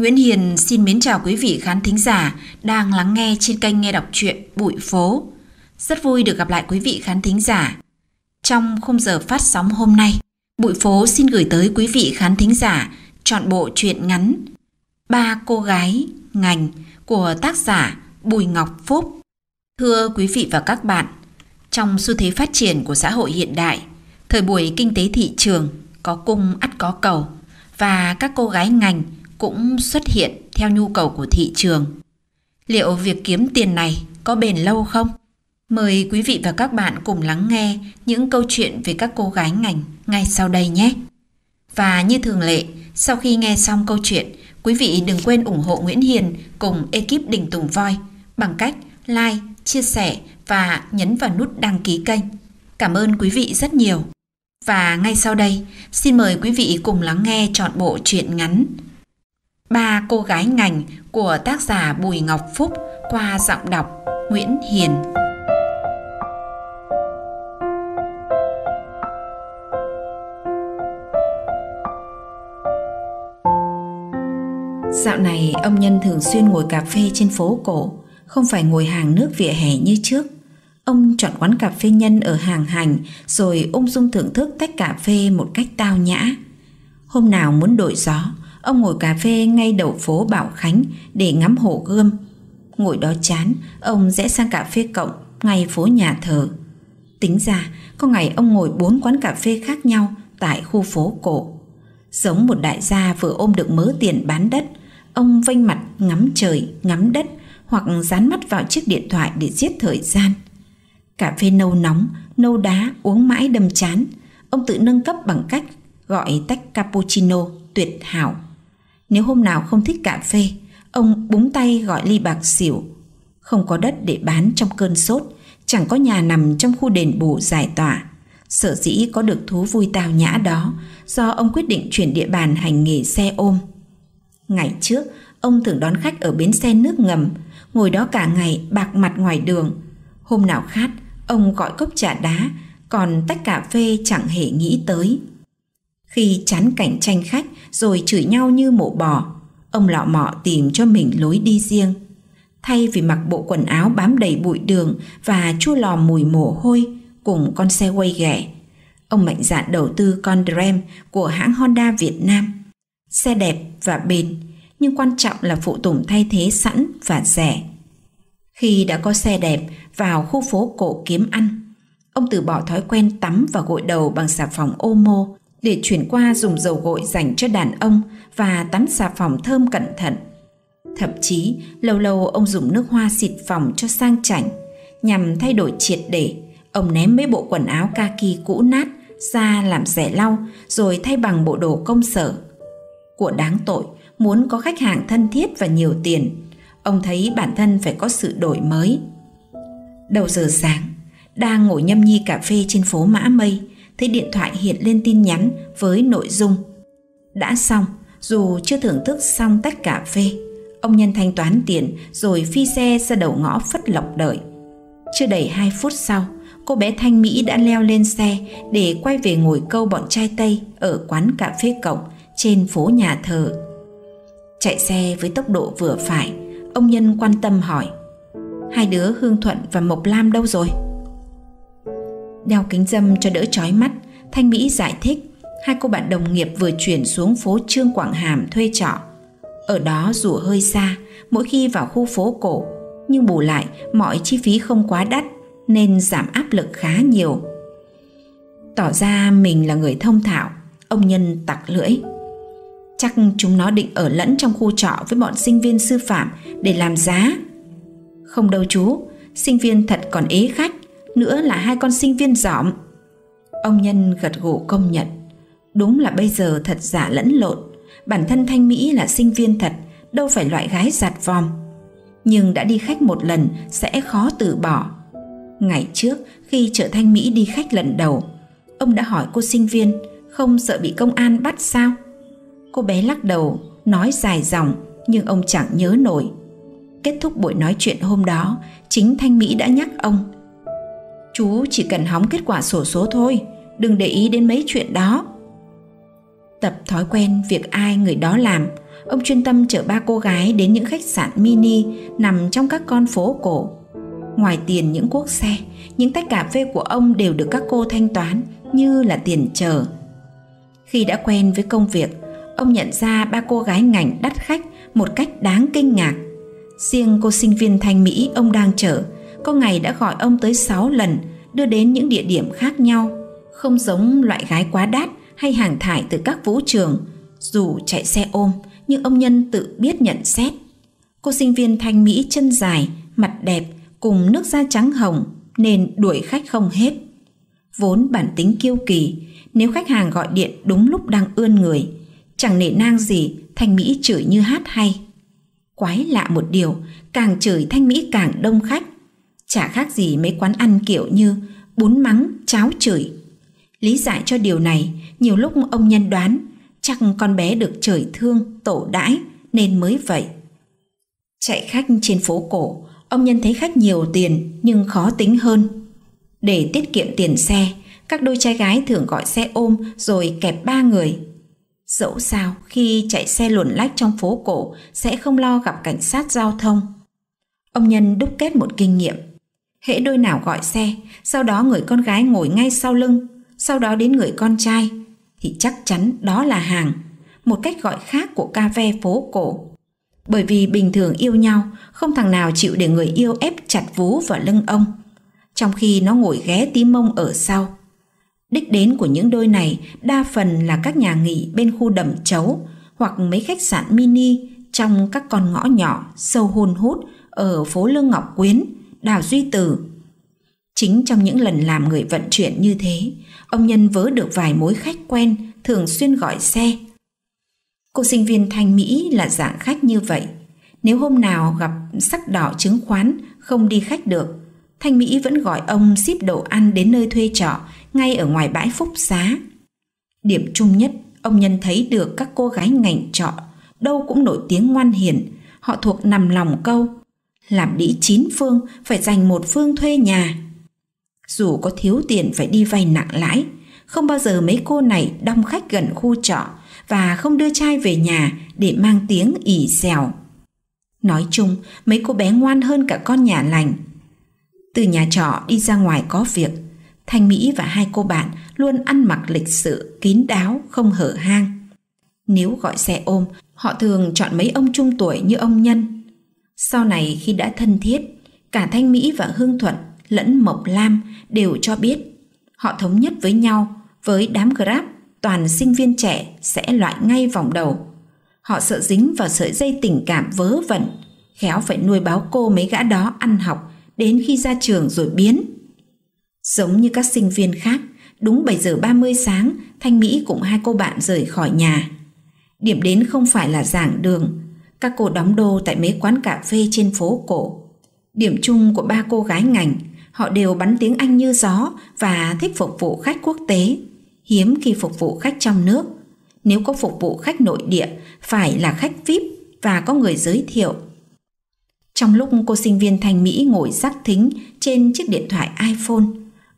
Nguyễn Hiền xin mến chào quý vị khán thính giả đang lắng nghe trên kênh nghe đọc truyện Bụi Phố. Rất vui được gặp lại quý vị khán thính giả. Trong khung giờ phát sóng hôm nay, Bụi Phố xin gửi tới quý vị khán thính giả chọn bộ truyện ngắn Ba cô gái ngành của tác giả Bùi Ngọc Phúc. Thưa quý vị và các bạn, trong xu thế phát triển của xã hội hiện đại, thời buổi kinh tế thị trường có cung ắt có cầu và các cô gái ngành – cũng xuất hiện theo nhu cầu của thị trường. Liệu việc kiếm tiền này có bền lâu không? Mời quý vị và các bạn cùng lắng nghe những câu chuyện về các cô gái ngành ngay sau đây nhé. Và như thường lệ, sau khi nghe xong câu chuyện, quý vị đừng quên ủng hộ Nguyễn Hiền cùng ekip Đình Tùng Voi bằng cách like, chia sẻ và nhấn vào nút đăng ký kênh. Cảm ơn quý vị rất nhiều. Và ngay sau đây, xin mời quý vị cùng lắng nghe trọn bộ truyện ngắn Ba cô gái ngành của tác giả Bùi Ngọc Phúc qua giọng đọc Nguyễn Hiền. Dạo này ông Nhân thường xuyên ngồi cà phê trên phố cổ, không phải ngồi hàng nước vỉa hè như trước. Ông chọn quán cà phê nhân ở hàng hành rồi ung dung thưởng thức tách cà phê một cách tao nhã. Hôm nào muốn đổi gió, Ông ngồi cà phê ngay đầu phố Bảo Khánh để ngắm hồ gươm. Ngồi đó chán, ông rẽ sang cà phê cộng ngay phố nhà thờ. Tính ra, có ngày ông ngồi bốn quán cà phê khác nhau tại khu phố cổ. Giống một đại gia vừa ôm được mớ tiền bán đất, ông vênh mặt ngắm trời, ngắm đất hoặc dán mắt vào chiếc điện thoại để giết thời gian. Cà phê nâu nóng, nâu đá uống mãi đâm chán, ông tự nâng cấp bằng cách gọi tách cappuccino tuyệt hảo nếu hôm nào không thích cà phê, ông búng tay gọi ly bạc xỉu. Không có đất để bán trong cơn sốt, chẳng có nhà nằm trong khu đền bù giải tỏa. Sở dĩ có được thú vui tào nhã đó do ông quyết định chuyển địa bàn hành nghề xe ôm. Ngày trước, ông thường đón khách ở bến xe nước ngầm, ngồi đó cả ngày bạc mặt ngoài đường. Hôm nào khát, ông gọi cốc trà đá, còn tách cà phê chẳng hề nghĩ tới. Khi chán cảnh tranh khách rồi chửi nhau như mổ bò, ông lọ mọ tìm cho mình lối đi riêng. Thay vì mặc bộ quần áo bám đầy bụi đường và chua lò mùi mồ hôi cùng con xe quay ghẻ, ông mạnh dạn đầu tư con Dream của hãng Honda Việt Nam. Xe đẹp và bền, nhưng quan trọng là phụ tùng thay thế sẵn và rẻ. Khi đã có xe đẹp vào khu phố cổ kiếm ăn, ông từ bỏ thói quen tắm và gội đầu bằng xà phòng Omo để chuyển qua dùng dầu gội dành cho đàn ông và tắm xà phòng thơm cẩn thận. Thậm chí, lâu lâu ông dùng nước hoa xịt phòng cho sang chảnh, nhằm thay đổi triệt để, ông ném mấy bộ quần áo kaki cũ nát ra làm rẻ lau rồi thay bằng bộ đồ công sở. Của đáng tội, muốn có khách hàng thân thiết và nhiều tiền, ông thấy bản thân phải có sự đổi mới. Đầu giờ sáng, đang ngồi nhâm nhi cà phê trên phố Mã Mây, thấy điện thoại hiện lên tin nhắn với nội dung Đã xong, dù chưa thưởng thức xong tách cà phê, ông Nhân thanh toán tiền rồi phi xe ra đầu ngõ phất lộc đợi. Chưa đầy hai phút sau, cô bé Thanh Mỹ đã leo lên xe để quay về ngồi câu bọn trai Tây ở quán cà phê cổng trên phố nhà thờ. Chạy xe với tốc độ vừa phải, ông Nhân quan tâm hỏi Hai đứa Hương Thuận và Mộc Lam đâu rồi? Đeo kính dâm cho đỡ chói mắt, Thanh Mỹ giải thích hai cô bạn đồng nghiệp vừa chuyển xuống phố Trương Quảng Hàm thuê trọ. Ở đó dù hơi xa, mỗi khi vào khu phố cổ, nhưng bù lại mọi chi phí không quá đắt nên giảm áp lực khá nhiều. Tỏ ra mình là người thông thạo, ông Nhân tặc lưỡi. Chắc chúng nó định ở lẫn trong khu trọ với bọn sinh viên sư phạm để làm giá. Không đâu chú, sinh viên thật còn ế khách nữa là hai con sinh viên giỏm. Ông Nhân gật gù công nhận, đúng là bây giờ thật giả lẫn lộn, bản thân Thanh Mỹ là sinh viên thật, đâu phải loại gái giặt vòm. Nhưng đã đi khách một lần sẽ khó từ bỏ. Ngày trước khi chở Thanh Mỹ đi khách lần đầu, ông đã hỏi cô sinh viên không sợ bị công an bắt sao? Cô bé lắc đầu, nói dài dòng nhưng ông chẳng nhớ nổi. Kết thúc buổi nói chuyện hôm đó, chính Thanh Mỹ đã nhắc ông Chú chỉ cần hóng kết quả sổ số thôi, đừng để ý đến mấy chuyện đó. Tập thói quen việc ai người đó làm, ông chuyên tâm chở ba cô gái đến những khách sạn mini nằm trong các con phố cổ. Ngoài tiền những cuốc xe, những tách cà phê của ông đều được các cô thanh toán như là tiền chờ. Khi đã quen với công việc, ông nhận ra ba cô gái ngành đắt khách một cách đáng kinh ngạc. Riêng cô sinh viên Thanh Mỹ ông đang chở có ngày đã gọi ông tới 6 lần, đưa đến những địa điểm khác nhau, không giống loại gái quá đắt hay hàng thải từ các vũ trường. Dù chạy xe ôm, nhưng ông Nhân tự biết nhận xét. Cô sinh viên thanh mỹ chân dài, mặt đẹp, cùng nước da trắng hồng, nên đuổi khách không hết. Vốn bản tính kiêu kỳ, nếu khách hàng gọi điện đúng lúc đang ươn người, chẳng nể nang gì, thanh mỹ chửi như hát hay. Quái lạ một điều, càng chửi thanh mỹ càng đông khách, chả khác gì mấy quán ăn kiểu như bún mắng, cháo chửi. Lý giải cho điều này, nhiều lúc ông nhân đoán chắc con bé được trời thương, tổ đãi nên mới vậy. Chạy khách trên phố cổ, ông nhân thấy khách nhiều tiền nhưng khó tính hơn. Để tiết kiệm tiền xe, các đôi trai gái thường gọi xe ôm rồi kẹp ba người. Dẫu sao, khi chạy xe luồn lách trong phố cổ sẽ không lo gặp cảnh sát giao thông. Ông Nhân đúc kết một kinh nghiệm Hễ đôi nào gọi xe, sau đó người con gái ngồi ngay sau lưng, sau đó đến người con trai, thì chắc chắn đó là hàng, một cách gọi khác của cà phê phố cổ. Bởi vì bình thường yêu nhau, không thằng nào chịu để người yêu ép chặt vú vào lưng ông, trong khi nó ngồi ghé tí mông ở sau. Đích đến của những đôi này đa phần là các nhà nghỉ bên khu đầm chấu hoặc mấy khách sạn mini trong các con ngõ nhỏ sâu hôn hút ở phố Lương Ngọc Quyến – Đào Duy Tử. Chính trong những lần làm người vận chuyển như thế, ông Nhân vớ được vài mối khách quen thường xuyên gọi xe. Cô sinh viên Thanh Mỹ là dạng khách như vậy. Nếu hôm nào gặp sắc đỏ chứng khoán không đi khách được, Thanh Mỹ vẫn gọi ông ship đồ ăn đến nơi thuê trọ ngay ở ngoài bãi phúc xá. Điểm chung nhất, ông Nhân thấy được các cô gái ngành trọ đâu cũng nổi tiếng ngoan hiền, họ thuộc nằm lòng câu, làm đĩ chín phương phải dành một phương thuê nhà. Dù có thiếu tiền phải đi vay nặng lãi, không bao giờ mấy cô này đông khách gần khu trọ và không đưa trai về nhà để mang tiếng ỉ xèo. Nói chung, mấy cô bé ngoan hơn cả con nhà lành. Từ nhà trọ đi ra ngoài có việc, Thanh Mỹ và hai cô bạn luôn ăn mặc lịch sự, kín đáo, không hở hang. Nếu gọi xe ôm, họ thường chọn mấy ông trung tuổi như ông Nhân sau này khi đã thân thiết, cả Thanh Mỹ và Hương Thuận lẫn Mộc Lam đều cho biết họ thống nhất với nhau với đám Grab toàn sinh viên trẻ sẽ loại ngay vòng đầu. Họ sợ dính vào sợi dây tình cảm vớ vẩn, khéo phải nuôi báo cô mấy gã đó ăn học đến khi ra trường rồi biến. Giống như các sinh viên khác, đúng 7 giờ 30 sáng, Thanh Mỹ cùng hai cô bạn rời khỏi nhà. Điểm đến không phải là giảng đường các cô đóng đô tại mấy quán cà phê trên phố cổ. Điểm chung của ba cô gái ngành, họ đều bắn tiếng Anh như gió và thích phục vụ khách quốc tế, hiếm khi phục vụ khách trong nước. Nếu có phục vụ khách nội địa, phải là khách VIP và có người giới thiệu. Trong lúc cô sinh viên Thanh Mỹ ngồi sắc thính trên chiếc điện thoại iPhone,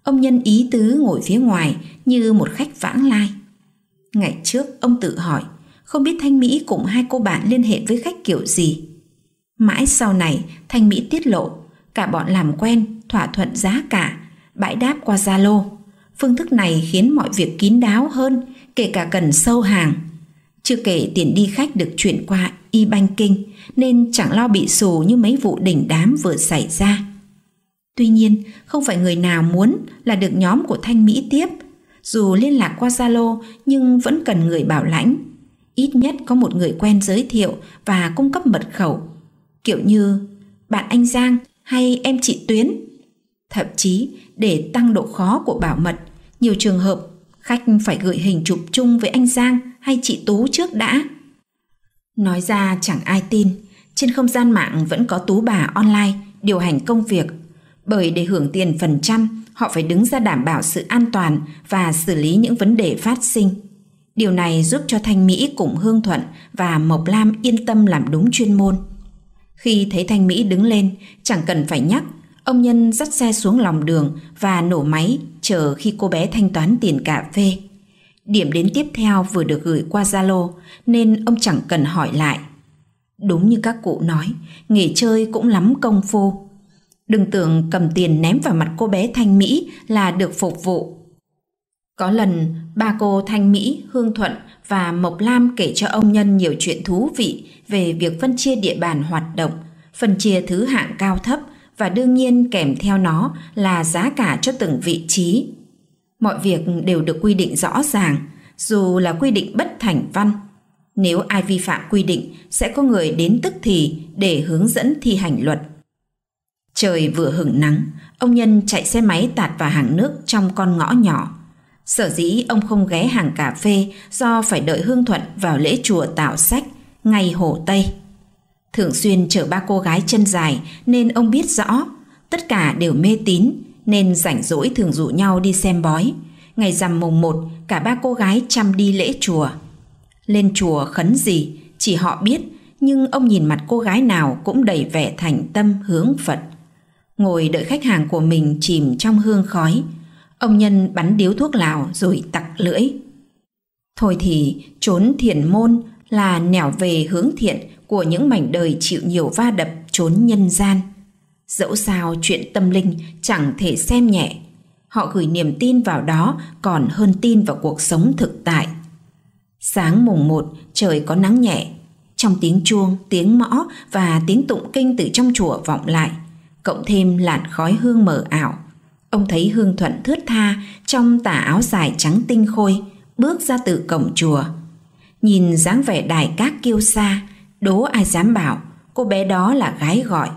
ông nhân ý tứ ngồi phía ngoài như một khách vãng lai. Ngày trước ông tự hỏi, không biết Thanh Mỹ cùng hai cô bạn liên hệ với khách kiểu gì. Mãi sau này, Thanh Mỹ tiết lộ, cả bọn làm quen, thỏa thuận giá cả, bãi đáp qua Zalo. Phương thức này khiến mọi việc kín đáo hơn, kể cả cần sâu hàng. Chưa kể tiền đi khách được chuyển qua e-banking nên chẳng lo bị xù như mấy vụ đỉnh đám vừa xảy ra. Tuy nhiên, không phải người nào muốn là được nhóm của Thanh Mỹ tiếp. Dù liên lạc qua Zalo nhưng vẫn cần người bảo lãnh ít nhất có một người quen giới thiệu và cung cấp mật khẩu, kiểu như bạn anh Giang hay em chị Tuyến. Thậm chí, để tăng độ khó của bảo mật, nhiều trường hợp khách phải gửi hình chụp chung với anh Giang hay chị Tú trước đã. Nói ra chẳng ai tin, trên không gian mạng vẫn có Tú bà online điều hành công việc, bởi để hưởng tiền phần trăm, họ phải đứng ra đảm bảo sự an toàn và xử lý những vấn đề phát sinh. Điều này giúp cho Thanh Mỹ cùng Hương Thuận và Mộc Lam yên tâm làm đúng chuyên môn. Khi thấy Thanh Mỹ đứng lên, chẳng cần phải nhắc, ông Nhân dắt xe xuống lòng đường và nổ máy chờ khi cô bé thanh toán tiền cà phê. Điểm đến tiếp theo vừa được gửi qua Zalo nên ông chẳng cần hỏi lại. Đúng như các cụ nói, nghề chơi cũng lắm công phu. Đừng tưởng cầm tiền ném vào mặt cô bé Thanh Mỹ là được phục vụ. Có lần, ba cô Thanh Mỹ, Hương Thuận và Mộc Lam kể cho ông Nhân nhiều chuyện thú vị về việc phân chia địa bàn hoạt động, phân chia thứ hạng cao thấp và đương nhiên kèm theo nó là giá cả cho từng vị trí. Mọi việc đều được quy định rõ ràng, dù là quy định bất thành văn. Nếu ai vi phạm quy định, sẽ có người đến tức thì để hướng dẫn thi hành luật. Trời vừa hửng nắng, ông Nhân chạy xe máy tạt vào hàng nước trong con ngõ nhỏ. Sở dĩ ông không ghé hàng cà phê do phải đợi Hương Thuận vào lễ chùa tạo sách, ngày Hồ Tây. Thường xuyên chở ba cô gái chân dài nên ông biết rõ, tất cả đều mê tín nên rảnh rỗi thường rủ nhau đi xem bói. Ngày rằm mùng một cả ba cô gái chăm đi lễ chùa. Lên chùa khấn gì, chỉ họ biết, nhưng ông nhìn mặt cô gái nào cũng đầy vẻ thành tâm hướng Phật. Ngồi đợi khách hàng của mình chìm trong hương khói, Ông nhân bắn điếu thuốc lào rồi tặc lưỡi. Thôi thì trốn thiền môn là nẻo về hướng thiện của những mảnh đời chịu nhiều va đập trốn nhân gian. Dẫu sao chuyện tâm linh chẳng thể xem nhẹ. Họ gửi niềm tin vào đó còn hơn tin vào cuộc sống thực tại. Sáng mùng một trời có nắng nhẹ. Trong tiếng chuông, tiếng mõ và tiếng tụng kinh từ trong chùa vọng lại. Cộng thêm làn khói hương mờ ảo Ông thấy Hương Thuận thướt tha trong tà áo dài trắng tinh khôi, bước ra từ cổng chùa. Nhìn dáng vẻ đài cát kiêu xa, đố ai dám bảo cô bé đó là gái gọi.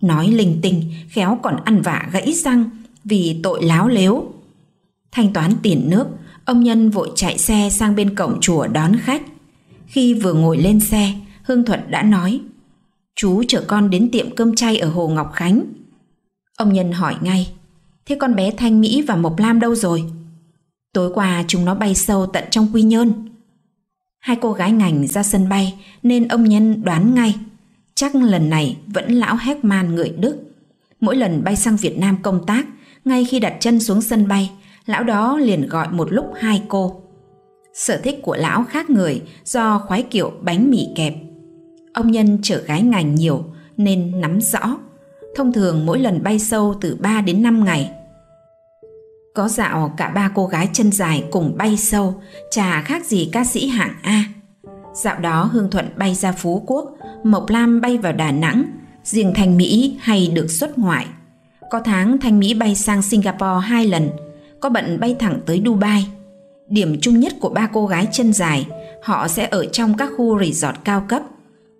Nói linh tinh, khéo còn ăn vạ gãy răng vì tội láo lếu. Thanh toán tiền nước, ông Nhân vội chạy xe sang bên cổng chùa đón khách. Khi vừa ngồi lên xe, Hương Thuận đã nói Chú chở con đến tiệm cơm chay ở Hồ Ngọc Khánh. Ông Nhân hỏi ngay Thế con bé Thanh Mỹ và Mộc Lam đâu rồi? Tối qua chúng nó bay sâu tận trong Quy Nhơn. Hai cô gái ngành ra sân bay nên ông Nhân đoán ngay. Chắc lần này vẫn lão hét man người Đức. Mỗi lần bay sang Việt Nam công tác, ngay khi đặt chân xuống sân bay, lão đó liền gọi một lúc hai cô. Sở thích của lão khác người do khoái kiểu bánh mì kẹp. Ông Nhân chở gái ngành nhiều nên nắm rõ. Thông thường mỗi lần bay sâu từ 3 đến 5 ngày – có dạo cả ba cô gái chân dài cùng bay sâu, chả khác gì ca sĩ hạng A. Dạo đó Hương Thuận bay ra Phú Quốc, Mộc Lam bay vào Đà Nẵng, riêng Thanh Mỹ hay được xuất ngoại. Có tháng Thanh Mỹ bay sang Singapore hai lần, có bận bay thẳng tới Dubai. Điểm chung nhất của ba cô gái chân dài, họ sẽ ở trong các khu resort cao cấp.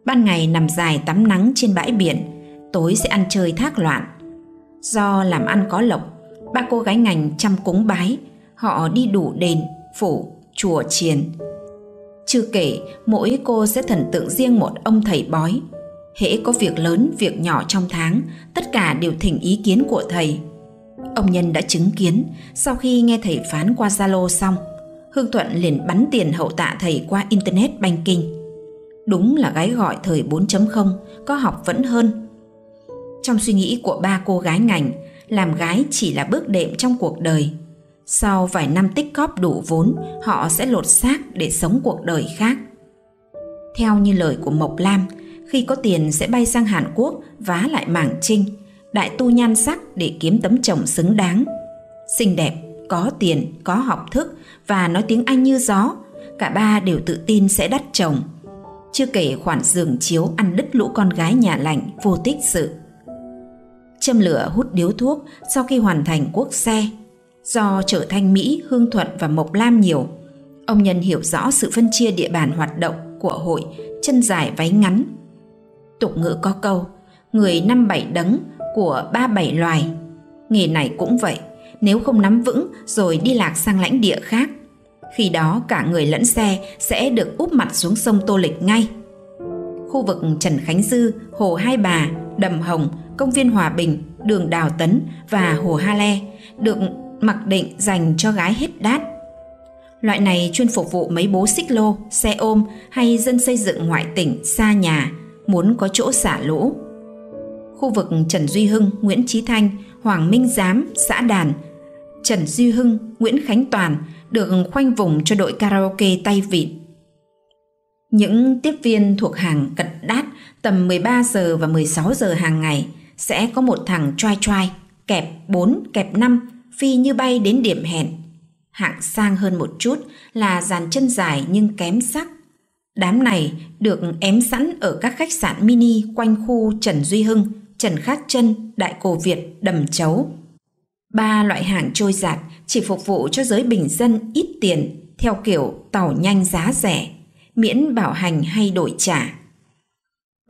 Ban ngày nằm dài tắm nắng trên bãi biển, tối sẽ ăn chơi thác loạn. Do làm ăn có lộc, ba cô gái ngành chăm cúng bái, họ đi đủ đền, phủ, chùa chiền. Chưa kể, mỗi cô sẽ thần tượng riêng một ông thầy bói. Hễ có việc lớn, việc nhỏ trong tháng, tất cả đều thỉnh ý kiến của thầy. Ông Nhân đã chứng kiến, sau khi nghe thầy phán qua Zalo xong, Hương Thuận liền bắn tiền hậu tạ thầy qua Internet Banking. Đúng là gái gọi thời 4.0, có học vẫn hơn. Trong suy nghĩ của ba cô gái ngành, làm gái chỉ là bước đệm trong cuộc đời. Sau vài năm tích góp đủ vốn, họ sẽ lột xác để sống cuộc đời khác. Theo như lời của Mộc Lam, khi có tiền sẽ bay sang Hàn Quốc vá lại mảng trinh, đại tu nhan sắc để kiếm tấm chồng xứng đáng. Xinh đẹp, có tiền, có học thức và nói tiếng Anh như gió, cả ba đều tự tin sẽ đắt chồng. Chưa kể khoản giường chiếu ăn đứt lũ con gái nhà lạnh vô tích sự châm lửa hút điếu thuốc sau khi hoàn thành quốc xe. Do trở thanh Mỹ, Hương Thuận và Mộc Lam nhiều, ông Nhân hiểu rõ sự phân chia địa bàn hoạt động của hội chân dài váy ngắn. Tục ngữ có câu, người năm bảy đấng của ba bảy loài. Nghề này cũng vậy, nếu không nắm vững rồi đi lạc sang lãnh địa khác. Khi đó cả người lẫn xe sẽ được úp mặt xuống sông Tô Lịch ngay. Khu vực Trần Khánh Dư, Hồ Hai Bà, Đầm Hồng công viên Hòa Bình, đường Đào Tấn và hồ Ha Le được mặc định dành cho gái hết đát. Loại này chuyên phục vụ mấy bố xích lô, xe ôm hay dân xây dựng ngoại tỉnh xa nhà muốn có chỗ xả lũ. Khu vực Trần Duy Hưng, Nguyễn Trí Thanh, Hoàng Minh Giám, xã Đàn, Trần Duy Hưng, Nguyễn Khánh Toàn được khoanh vùng cho đội karaoke tay vịt. Những tiếp viên thuộc hàng cật đát tầm 13 giờ và 16 giờ hàng ngày – sẽ có một thằng trai trai kẹp 4, kẹp 5 phi như bay đến điểm hẹn. Hạng sang hơn một chút là dàn chân dài nhưng kém sắc. Đám này được ém sẵn ở các khách sạn mini quanh khu Trần Duy Hưng, Trần Khát Chân Đại Cổ Việt, Đầm Chấu. Ba loại hàng trôi giạt chỉ phục vụ cho giới bình dân ít tiền theo kiểu tàu nhanh giá rẻ, miễn bảo hành hay đổi trả.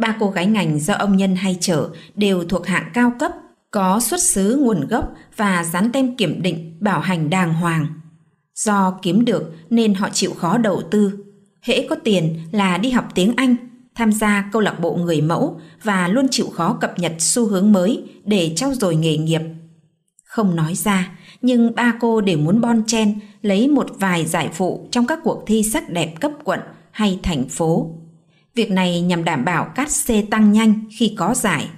Ba cô gái ngành do ông Nhân hay chở đều thuộc hạng cao cấp, có xuất xứ nguồn gốc và dán tem kiểm định bảo hành đàng hoàng. Do kiếm được nên họ chịu khó đầu tư. Hễ có tiền là đi học tiếng Anh, tham gia câu lạc bộ người mẫu và luôn chịu khó cập nhật xu hướng mới để trau dồi nghề nghiệp. Không nói ra, nhưng ba cô đều muốn bon chen lấy một vài giải phụ trong các cuộc thi sắc đẹp cấp quận hay thành phố. Việc này nhằm đảm bảo cát xê tăng nhanh khi có giải.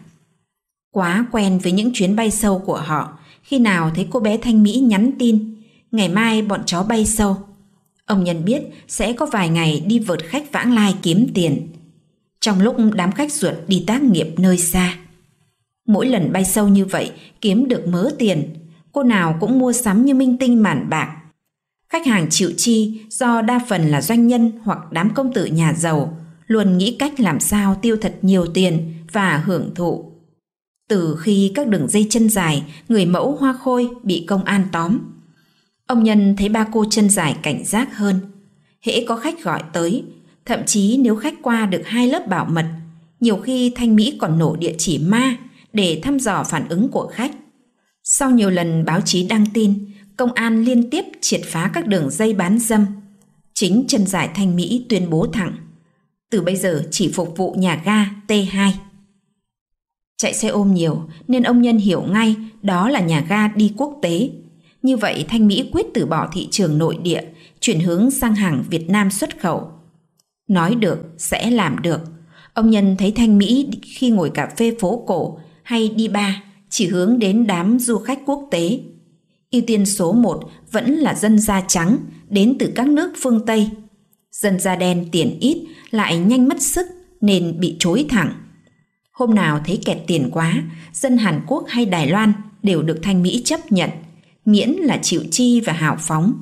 Quá quen với những chuyến bay sâu của họ, khi nào thấy cô bé Thanh Mỹ nhắn tin, ngày mai bọn chó bay sâu. Ông nhận biết sẽ có vài ngày đi vượt khách vãng lai kiếm tiền. Trong lúc đám khách ruột đi tác nghiệp nơi xa. Mỗi lần bay sâu như vậy kiếm được mớ tiền, cô nào cũng mua sắm như minh tinh mản bạc. Khách hàng chịu chi do đa phần là doanh nhân hoặc đám công tử nhà giàu, luôn nghĩ cách làm sao tiêu thật nhiều tiền và hưởng thụ. Từ khi các đường dây chân dài, người mẫu hoa khôi bị công an tóm. Ông Nhân thấy ba cô chân dài cảnh giác hơn. Hễ có khách gọi tới, thậm chí nếu khách qua được hai lớp bảo mật, nhiều khi Thanh Mỹ còn nổ địa chỉ ma để thăm dò phản ứng của khách. Sau nhiều lần báo chí đăng tin, công an liên tiếp triệt phá các đường dây bán dâm. Chính chân dài Thanh Mỹ tuyên bố thẳng từ bây giờ chỉ phục vụ nhà ga T2. Chạy xe ôm nhiều nên ông Nhân hiểu ngay đó là nhà ga đi quốc tế. Như vậy Thanh Mỹ quyết từ bỏ thị trường nội địa, chuyển hướng sang hàng Việt Nam xuất khẩu. Nói được sẽ làm được. Ông Nhân thấy Thanh Mỹ khi ngồi cà phê phố cổ hay đi ba chỉ hướng đến đám du khách quốc tế. Ưu tiên số 1 vẫn là dân da trắng đến từ các nước phương Tây Dân da đen tiền ít lại nhanh mất sức nên bị chối thẳng. Hôm nào thấy kẹt tiền quá, dân Hàn Quốc hay Đài Loan đều được Thanh Mỹ chấp nhận, miễn là chịu chi và hào phóng.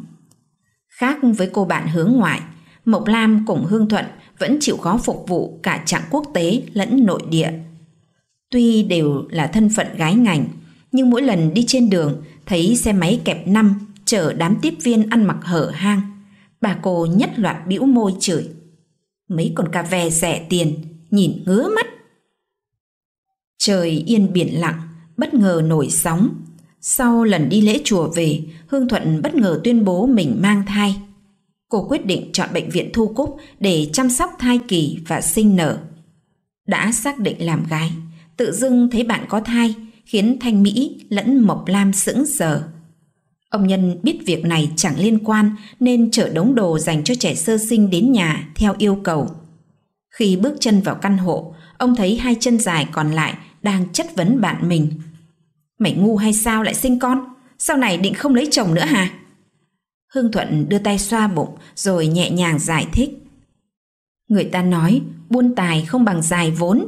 Khác với cô bạn hướng ngoại, Mộc Lam cùng Hương Thuận vẫn chịu khó phục vụ cả trạng quốc tế lẫn nội địa. Tuy đều là thân phận gái ngành, nhưng mỗi lần đi trên đường thấy xe máy kẹp năm chở đám tiếp viên ăn mặc hở hang bà cô nhất loạt bĩu môi chửi. Mấy con cà ve rẻ tiền, nhìn ngứa mắt. Trời yên biển lặng, bất ngờ nổi sóng. Sau lần đi lễ chùa về, Hương Thuận bất ngờ tuyên bố mình mang thai. Cô quyết định chọn bệnh viện Thu Cúc để chăm sóc thai kỳ và sinh nở. Đã xác định làm gái, tự dưng thấy bạn có thai, khiến Thanh Mỹ lẫn Mộc Lam sững sờ. Ông Nhân biết việc này chẳng liên quan nên chở đống đồ dành cho trẻ sơ sinh đến nhà theo yêu cầu. Khi bước chân vào căn hộ, ông thấy hai chân dài còn lại đang chất vấn bạn mình. Mày ngu hay sao lại sinh con? Sau này định không lấy chồng nữa hả? Hương Thuận đưa tay xoa bụng rồi nhẹ nhàng giải thích. Người ta nói buôn tài không bằng dài vốn.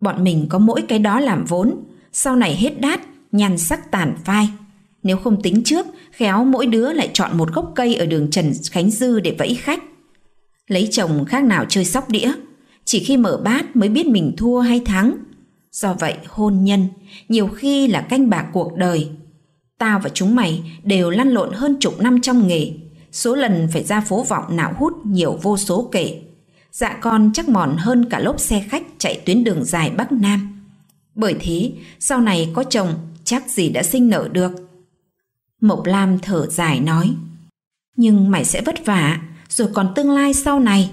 Bọn mình có mỗi cái đó làm vốn, sau này hết đát, nhăn sắc tàn phai. Nếu không tính trước, khéo mỗi đứa lại chọn một gốc cây ở đường Trần Khánh Dư để vẫy khách. Lấy chồng khác nào chơi sóc đĩa, chỉ khi mở bát mới biết mình thua hay thắng. Do vậy hôn nhân nhiều khi là canh bạc cuộc đời. Tao và chúng mày đều lăn lộn hơn chục năm trong nghề, số lần phải ra phố vọng nạo hút nhiều vô số kể. Dạ con chắc mòn hơn cả lốp xe khách chạy tuyến đường dài Bắc Nam. Bởi thế, sau này có chồng chắc gì đã sinh nở được. Mộc Lam thở dài nói. Nhưng mày sẽ vất vả, rồi còn tương lai sau này.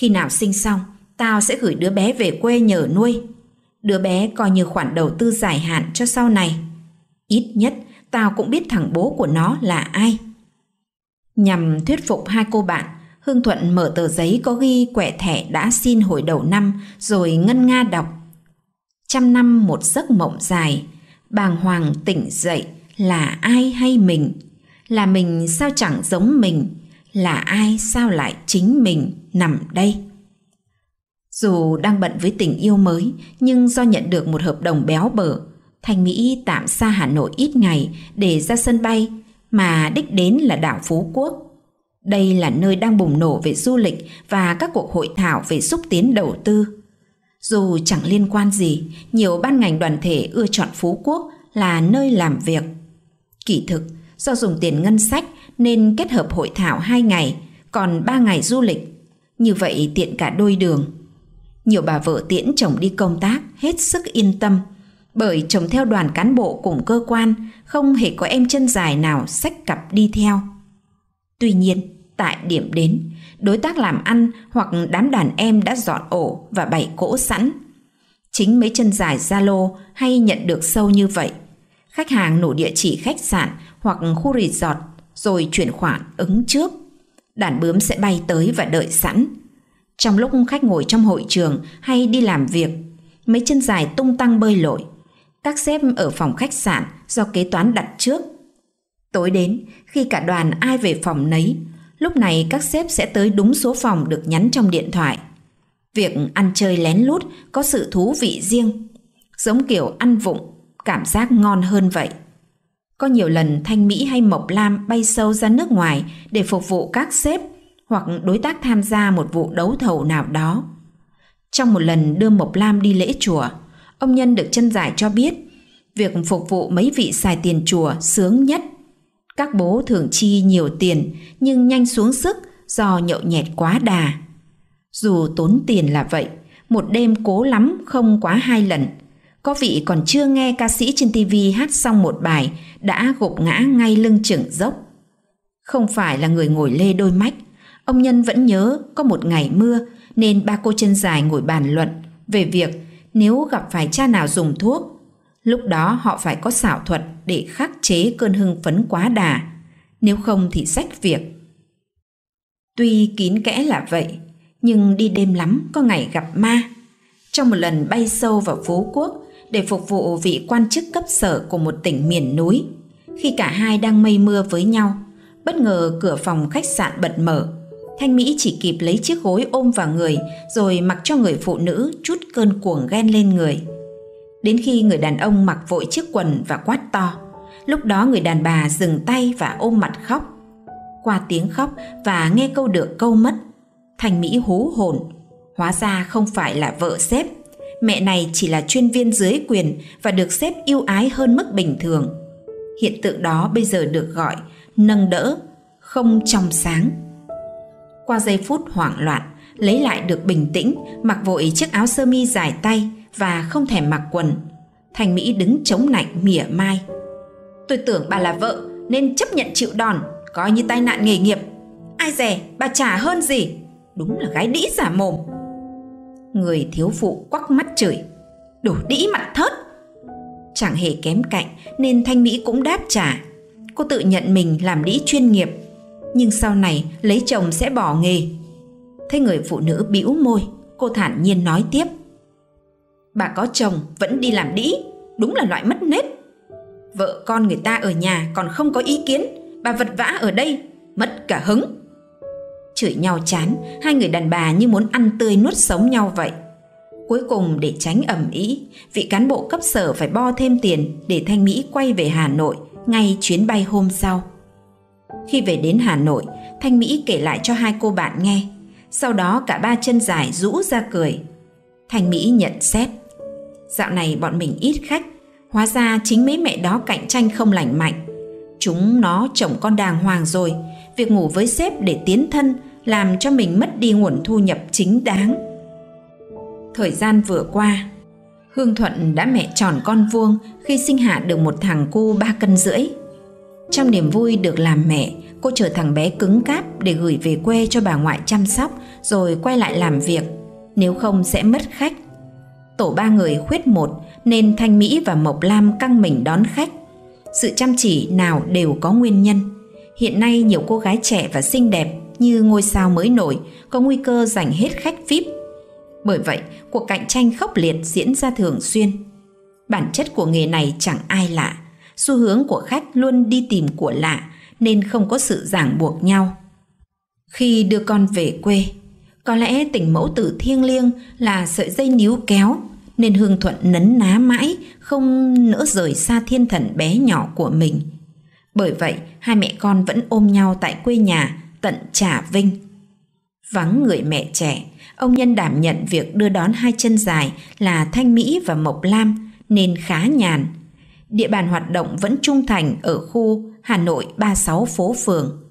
Khi nào sinh xong, tao sẽ gửi đứa bé về quê nhờ nuôi. Đứa bé coi như khoản đầu tư dài hạn cho sau này. Ít nhất, tao cũng biết thằng bố của nó là ai. Nhằm thuyết phục hai cô bạn, Hương Thuận mở tờ giấy có ghi quẻ thẻ đã xin hồi đầu năm rồi ngân nga đọc. Trăm năm một giấc mộng dài, bàng hoàng tỉnh dậy, là ai hay mình là mình sao chẳng giống mình là ai sao lại chính mình nằm đây dù đang bận với tình yêu mới nhưng do nhận được một hợp đồng béo bở thành mỹ tạm xa hà nội ít ngày để ra sân bay mà đích đến là đảo phú quốc đây là nơi đang bùng nổ về du lịch và các cuộc hội thảo về xúc tiến đầu tư dù chẳng liên quan gì nhiều ban ngành đoàn thể ưa chọn phú quốc là nơi làm việc Kỳ thực, do dùng tiền ngân sách nên kết hợp hội thảo 2 ngày, còn 3 ngày du lịch. Như vậy tiện cả đôi đường. Nhiều bà vợ tiễn chồng đi công tác hết sức yên tâm, bởi chồng theo đoàn cán bộ cùng cơ quan, không hề có em chân dài nào sách cặp đi theo. Tuy nhiên, tại điểm đến, đối tác làm ăn hoặc đám đàn em đã dọn ổ và bày cỗ sẵn. Chính mấy chân dài Zalo hay nhận được sâu như vậy – Khách hàng nổ địa chỉ khách sạn hoặc khu resort rồi chuyển khoản ứng trước. Đàn bướm sẽ bay tới và đợi sẵn. Trong lúc khách ngồi trong hội trường hay đi làm việc, mấy chân dài tung tăng bơi lội. Các xếp ở phòng khách sạn do kế toán đặt trước. Tối đến, khi cả đoàn ai về phòng nấy, lúc này các xếp sẽ tới đúng số phòng được nhắn trong điện thoại. Việc ăn chơi lén lút có sự thú vị riêng, giống kiểu ăn vụng cảm giác ngon hơn vậy. Có nhiều lần Thanh Mỹ hay Mộc Lam bay sâu ra nước ngoài để phục vụ các sếp hoặc đối tác tham gia một vụ đấu thầu nào đó. Trong một lần đưa Mộc Lam đi lễ chùa, ông Nhân được chân giải cho biết việc phục vụ mấy vị xài tiền chùa sướng nhất. Các bố thường chi nhiều tiền nhưng nhanh xuống sức do nhậu nhẹt quá đà. Dù tốn tiền là vậy, một đêm cố lắm không quá hai lần – có vị còn chưa nghe ca sĩ trên TV hát xong một bài đã gục ngã ngay lưng chừng dốc. Không phải là người ngồi lê đôi mách, ông Nhân vẫn nhớ có một ngày mưa nên ba cô chân dài ngồi bàn luận về việc nếu gặp phải cha nào dùng thuốc, lúc đó họ phải có xảo thuật để khắc chế cơn hưng phấn quá đà, nếu không thì sách việc. Tuy kín kẽ là vậy, nhưng đi đêm lắm có ngày gặp ma. Trong một lần bay sâu vào Phú Quốc, để phục vụ vị quan chức cấp sở của một tỉnh miền núi. Khi cả hai đang mây mưa với nhau, bất ngờ cửa phòng khách sạn bật mở. Thanh Mỹ chỉ kịp lấy chiếc gối ôm vào người rồi mặc cho người phụ nữ chút cơn cuồng ghen lên người. Đến khi người đàn ông mặc vội chiếc quần và quát to, lúc đó người đàn bà dừng tay và ôm mặt khóc. Qua tiếng khóc và nghe câu được câu mất, Thanh Mỹ hú hồn, hóa ra không phải là vợ xếp mẹ này chỉ là chuyên viên dưới quyền và được xếp yêu ái hơn mức bình thường. Hiện tượng đó bây giờ được gọi nâng đỡ, không trong sáng. Qua giây phút hoảng loạn, lấy lại được bình tĩnh, mặc vội chiếc áo sơ mi dài tay và không thèm mặc quần. Thành Mỹ đứng chống nạnh mỉa mai. Tôi tưởng bà là vợ nên chấp nhận chịu đòn, coi như tai nạn nghề nghiệp. Ai dè, bà trả hơn gì? Đúng là gái đĩ giả mồm, người thiếu phụ quắc mắt chửi đổ đĩ mặt thớt chẳng hề kém cạnh nên thanh mỹ cũng đáp trả cô tự nhận mình làm đĩ chuyên nghiệp nhưng sau này lấy chồng sẽ bỏ nghề thấy người phụ nữ bĩu môi cô thản nhiên nói tiếp bà có chồng vẫn đi làm đĩ đúng là loại mất nết vợ con người ta ở nhà còn không có ý kiến bà vật vã ở đây mất cả hứng chửi nhau chán, hai người đàn bà như muốn ăn tươi nuốt sống nhau vậy. Cuối cùng để tránh ẩm ý, vị cán bộ cấp sở phải bo thêm tiền để Thanh Mỹ quay về Hà Nội ngay chuyến bay hôm sau. Khi về đến Hà Nội, Thanh Mỹ kể lại cho hai cô bạn nghe. Sau đó cả ba chân dài rũ ra cười. Thanh Mỹ nhận xét. Dạo này bọn mình ít khách, hóa ra chính mấy mẹ đó cạnh tranh không lành mạnh. Chúng nó chồng con đàng hoàng rồi, việc ngủ với sếp để tiến thân làm cho mình mất đi nguồn thu nhập chính đáng. Thời gian vừa qua, Hương Thuận đã mẹ tròn con vuông khi sinh hạ được một thằng cu ba cân rưỡi. Trong niềm vui được làm mẹ, cô chờ thằng bé cứng cáp để gửi về quê cho bà ngoại chăm sóc rồi quay lại làm việc, nếu không sẽ mất khách. Tổ ba người khuyết một nên Thanh Mỹ và Mộc Lam căng mình đón khách. Sự chăm chỉ nào đều có nguyên nhân. Hiện nay nhiều cô gái trẻ và xinh đẹp như ngôi sao mới nổi có nguy cơ giành hết khách VIP. Bởi vậy, cuộc cạnh tranh khốc liệt diễn ra thường xuyên. Bản chất của nghề này chẳng ai lạ, xu hướng của khách luôn đi tìm của lạ nên không có sự ràng buộc nhau. Khi đưa con về quê, có lẽ tình mẫu tử thiêng liêng là sợi dây níu kéo nên Hương Thuận nấn ná mãi không nỡ rời xa thiên thần bé nhỏ của mình – bởi vậy, hai mẹ con vẫn ôm nhau tại quê nhà, tận Trà Vinh. Vắng người mẹ trẻ, ông Nhân đảm nhận việc đưa đón hai chân dài là Thanh Mỹ và Mộc Lam nên khá nhàn. Địa bàn hoạt động vẫn trung thành ở khu Hà Nội 36 phố phường.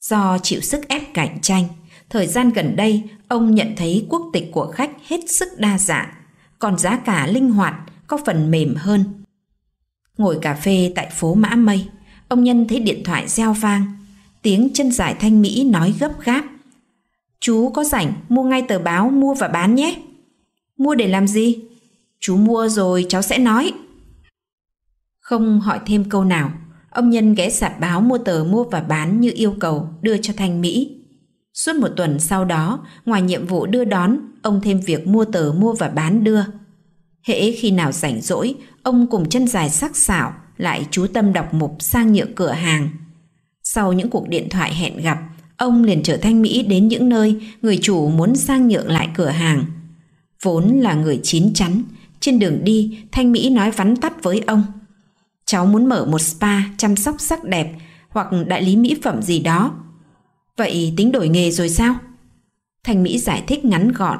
Do chịu sức ép cạnh tranh, thời gian gần đây ông nhận thấy quốc tịch của khách hết sức đa dạng, còn giá cả linh hoạt có phần mềm hơn. Ngồi cà phê tại phố Mã Mây, Ông Nhân thấy điện thoại reo vang, tiếng chân dài thanh Mỹ nói gấp gáp. Chú có rảnh mua ngay tờ báo mua và bán nhé. Mua để làm gì? Chú mua rồi cháu sẽ nói. Không hỏi thêm câu nào, ông Nhân ghé sạp báo mua tờ mua và bán như yêu cầu đưa cho Thanh Mỹ. Suốt một tuần sau đó, ngoài nhiệm vụ đưa đón, ông thêm việc mua tờ mua và bán đưa. Hễ khi nào rảnh rỗi, ông cùng chân dài sắc sảo lại chú tâm đọc mục sang nhựa cửa hàng. Sau những cuộc điện thoại hẹn gặp, ông liền trở thanh Mỹ đến những nơi người chủ muốn sang nhượng lại cửa hàng. Vốn là người chín chắn, trên đường đi Thanh Mỹ nói vắn tắt với ông. Cháu muốn mở một spa chăm sóc sắc đẹp hoặc đại lý mỹ phẩm gì đó. Vậy tính đổi nghề rồi sao? Thanh Mỹ giải thích ngắn gọn.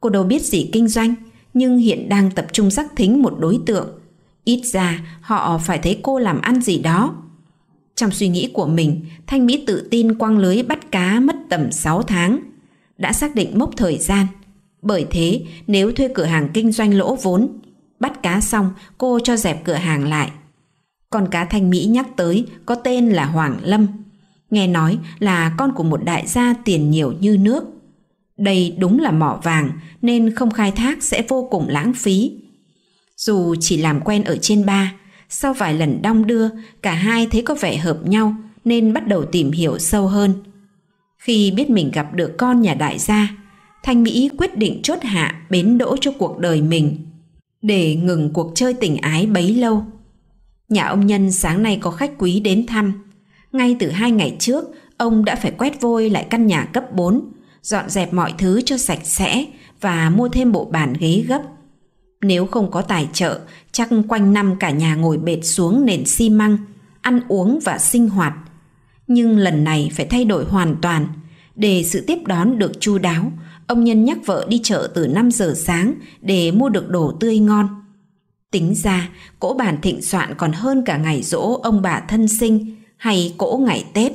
Cô đâu biết gì kinh doanh, nhưng hiện đang tập trung sắc thính một đối tượng Ít ra họ phải thấy cô làm ăn gì đó. Trong suy nghĩ của mình, Thanh Mỹ tự tin quăng lưới bắt cá mất tầm 6 tháng. Đã xác định mốc thời gian. Bởi thế, nếu thuê cửa hàng kinh doanh lỗ vốn, bắt cá xong cô cho dẹp cửa hàng lại. Con cá Thanh Mỹ nhắc tới có tên là Hoàng Lâm. Nghe nói là con của một đại gia tiền nhiều như nước. Đây đúng là mỏ vàng nên không khai thác sẽ vô cùng lãng phí. Dù chỉ làm quen ở trên ba, sau vài lần đong đưa, cả hai thấy có vẻ hợp nhau nên bắt đầu tìm hiểu sâu hơn. Khi biết mình gặp được con nhà đại gia, Thanh Mỹ quyết định chốt hạ bến đỗ cho cuộc đời mình để ngừng cuộc chơi tình ái bấy lâu. Nhà ông Nhân sáng nay có khách quý đến thăm. Ngay từ hai ngày trước, ông đã phải quét vôi lại căn nhà cấp 4, dọn dẹp mọi thứ cho sạch sẽ và mua thêm bộ bàn ghế gấp. Nếu không có tài trợ, chắc quanh năm cả nhà ngồi bệt xuống nền xi măng, ăn uống và sinh hoạt. Nhưng lần này phải thay đổi hoàn toàn. Để sự tiếp đón được chu đáo, ông Nhân nhắc vợ đi chợ từ 5 giờ sáng để mua được đồ tươi ngon. Tính ra, cỗ bàn thịnh soạn còn hơn cả ngày rỗ ông bà thân sinh hay cỗ ngày Tết.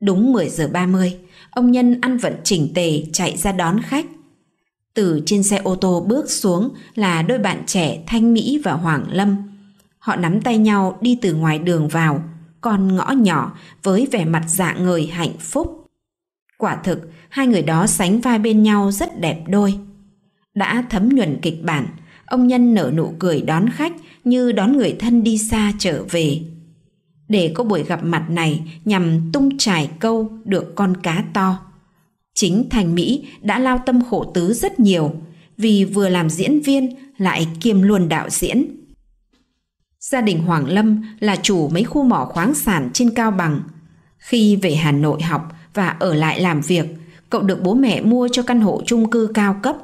Đúng 10 giờ 30, ông Nhân ăn vận chỉnh tề chạy ra đón khách từ trên xe ô tô bước xuống là đôi bạn trẻ Thanh Mỹ và Hoàng Lâm. Họ nắm tay nhau đi từ ngoài đường vào, con ngõ nhỏ với vẻ mặt dạng người hạnh phúc. Quả thực, hai người đó sánh vai bên nhau rất đẹp đôi. Đã thấm nhuần kịch bản, ông Nhân nở nụ cười đón khách như đón người thân đi xa trở về. Để có buổi gặp mặt này nhằm tung trải câu được con cá to. Chính Thành Mỹ đã lao tâm khổ tứ rất nhiều vì vừa làm diễn viên lại kiêm luôn đạo diễn. Gia đình Hoàng Lâm là chủ mấy khu mỏ khoáng sản trên Cao Bằng. Khi về Hà Nội học và ở lại làm việc, cậu được bố mẹ mua cho căn hộ chung cư cao cấp.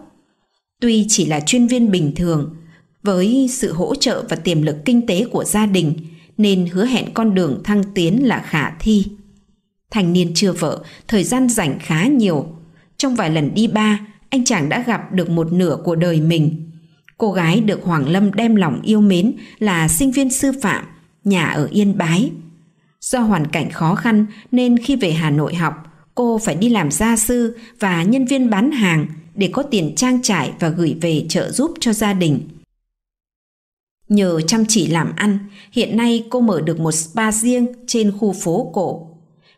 Tuy chỉ là chuyên viên bình thường, với sự hỗ trợ và tiềm lực kinh tế của gia đình nên hứa hẹn con đường thăng tiến là khả thi thanh niên chưa vợ, thời gian rảnh khá nhiều. Trong vài lần đi ba, anh chàng đã gặp được một nửa của đời mình. Cô gái được Hoàng Lâm đem lòng yêu mến là sinh viên sư phạm, nhà ở Yên Bái. Do hoàn cảnh khó khăn nên khi về Hà Nội học, cô phải đi làm gia sư và nhân viên bán hàng để có tiền trang trải và gửi về trợ giúp cho gia đình. Nhờ chăm chỉ làm ăn, hiện nay cô mở được một spa riêng trên khu phố cổ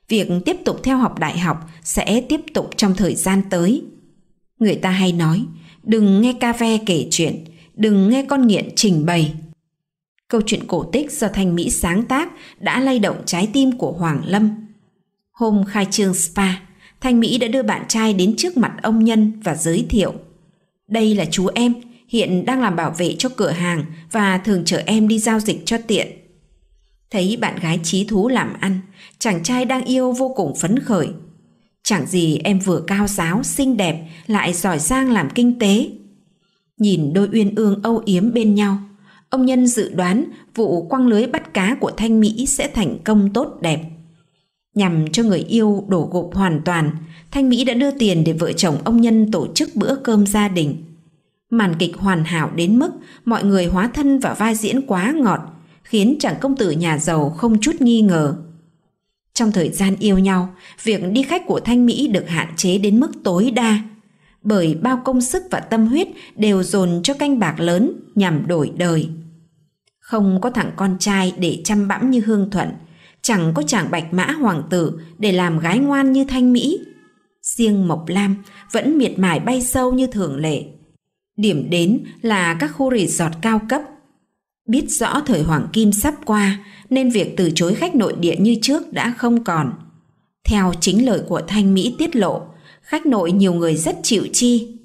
việc tiếp tục theo học đại học sẽ tiếp tục trong thời gian tới. Người ta hay nói, đừng nghe ca ve kể chuyện, đừng nghe con nghiện trình bày. Câu chuyện cổ tích do Thanh Mỹ sáng tác đã lay động trái tim của Hoàng Lâm. Hôm khai trương spa, Thanh Mỹ đã đưa bạn trai đến trước mặt ông Nhân và giới thiệu. Đây là chú em, hiện đang làm bảo vệ cho cửa hàng và thường chở em đi giao dịch cho tiện. Thấy bạn gái trí thú làm ăn, chàng trai đang yêu vô cùng phấn khởi. Chẳng gì em vừa cao giáo, xinh đẹp, lại giỏi giang làm kinh tế. Nhìn đôi uyên ương âu yếm bên nhau, ông Nhân dự đoán vụ quăng lưới bắt cá của Thanh Mỹ sẽ thành công tốt đẹp. Nhằm cho người yêu đổ gục hoàn toàn, Thanh Mỹ đã đưa tiền để vợ chồng ông Nhân tổ chức bữa cơm gia đình. Màn kịch hoàn hảo đến mức mọi người hóa thân vào vai diễn quá ngọt, khiến chàng công tử nhà giàu không chút nghi ngờ. Trong thời gian yêu nhau, việc đi khách của Thanh Mỹ được hạn chế đến mức tối đa, bởi bao công sức và tâm huyết đều dồn cho canh bạc lớn nhằm đổi đời. Không có thằng con trai để chăm bẵm như Hương Thuận, chẳng có chàng bạch mã hoàng tử để làm gái ngoan như Thanh Mỹ. Riêng Mộc Lam vẫn miệt mài bay sâu như thường lệ. Điểm đến là các khu resort cao cấp Biết rõ thời Hoàng Kim sắp qua nên việc từ chối khách nội địa như trước đã không còn. Theo chính lời của Thanh Mỹ tiết lộ, khách nội nhiều người rất chịu chi.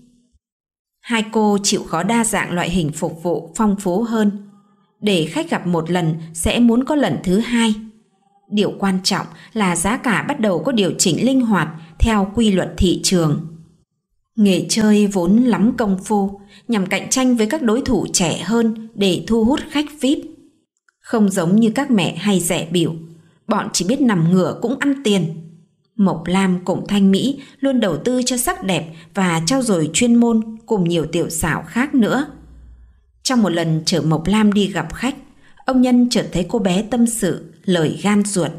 Hai cô chịu khó đa dạng loại hình phục vụ phong phú hơn. Để khách gặp một lần sẽ muốn có lần thứ hai. Điều quan trọng là giá cả bắt đầu có điều chỉnh linh hoạt theo quy luật thị trường. Nghề chơi vốn lắm công phu, nhằm cạnh tranh với các đối thủ trẻ hơn để thu hút khách VIP. Không giống như các mẹ hay rẻ biểu, bọn chỉ biết nằm ngửa cũng ăn tiền. Mộc Lam cùng Thanh Mỹ luôn đầu tư cho sắc đẹp và trao dồi chuyên môn cùng nhiều tiểu xảo khác nữa. Trong một lần chở Mộc Lam đi gặp khách, ông Nhân chợt thấy cô bé tâm sự, lời gan ruột.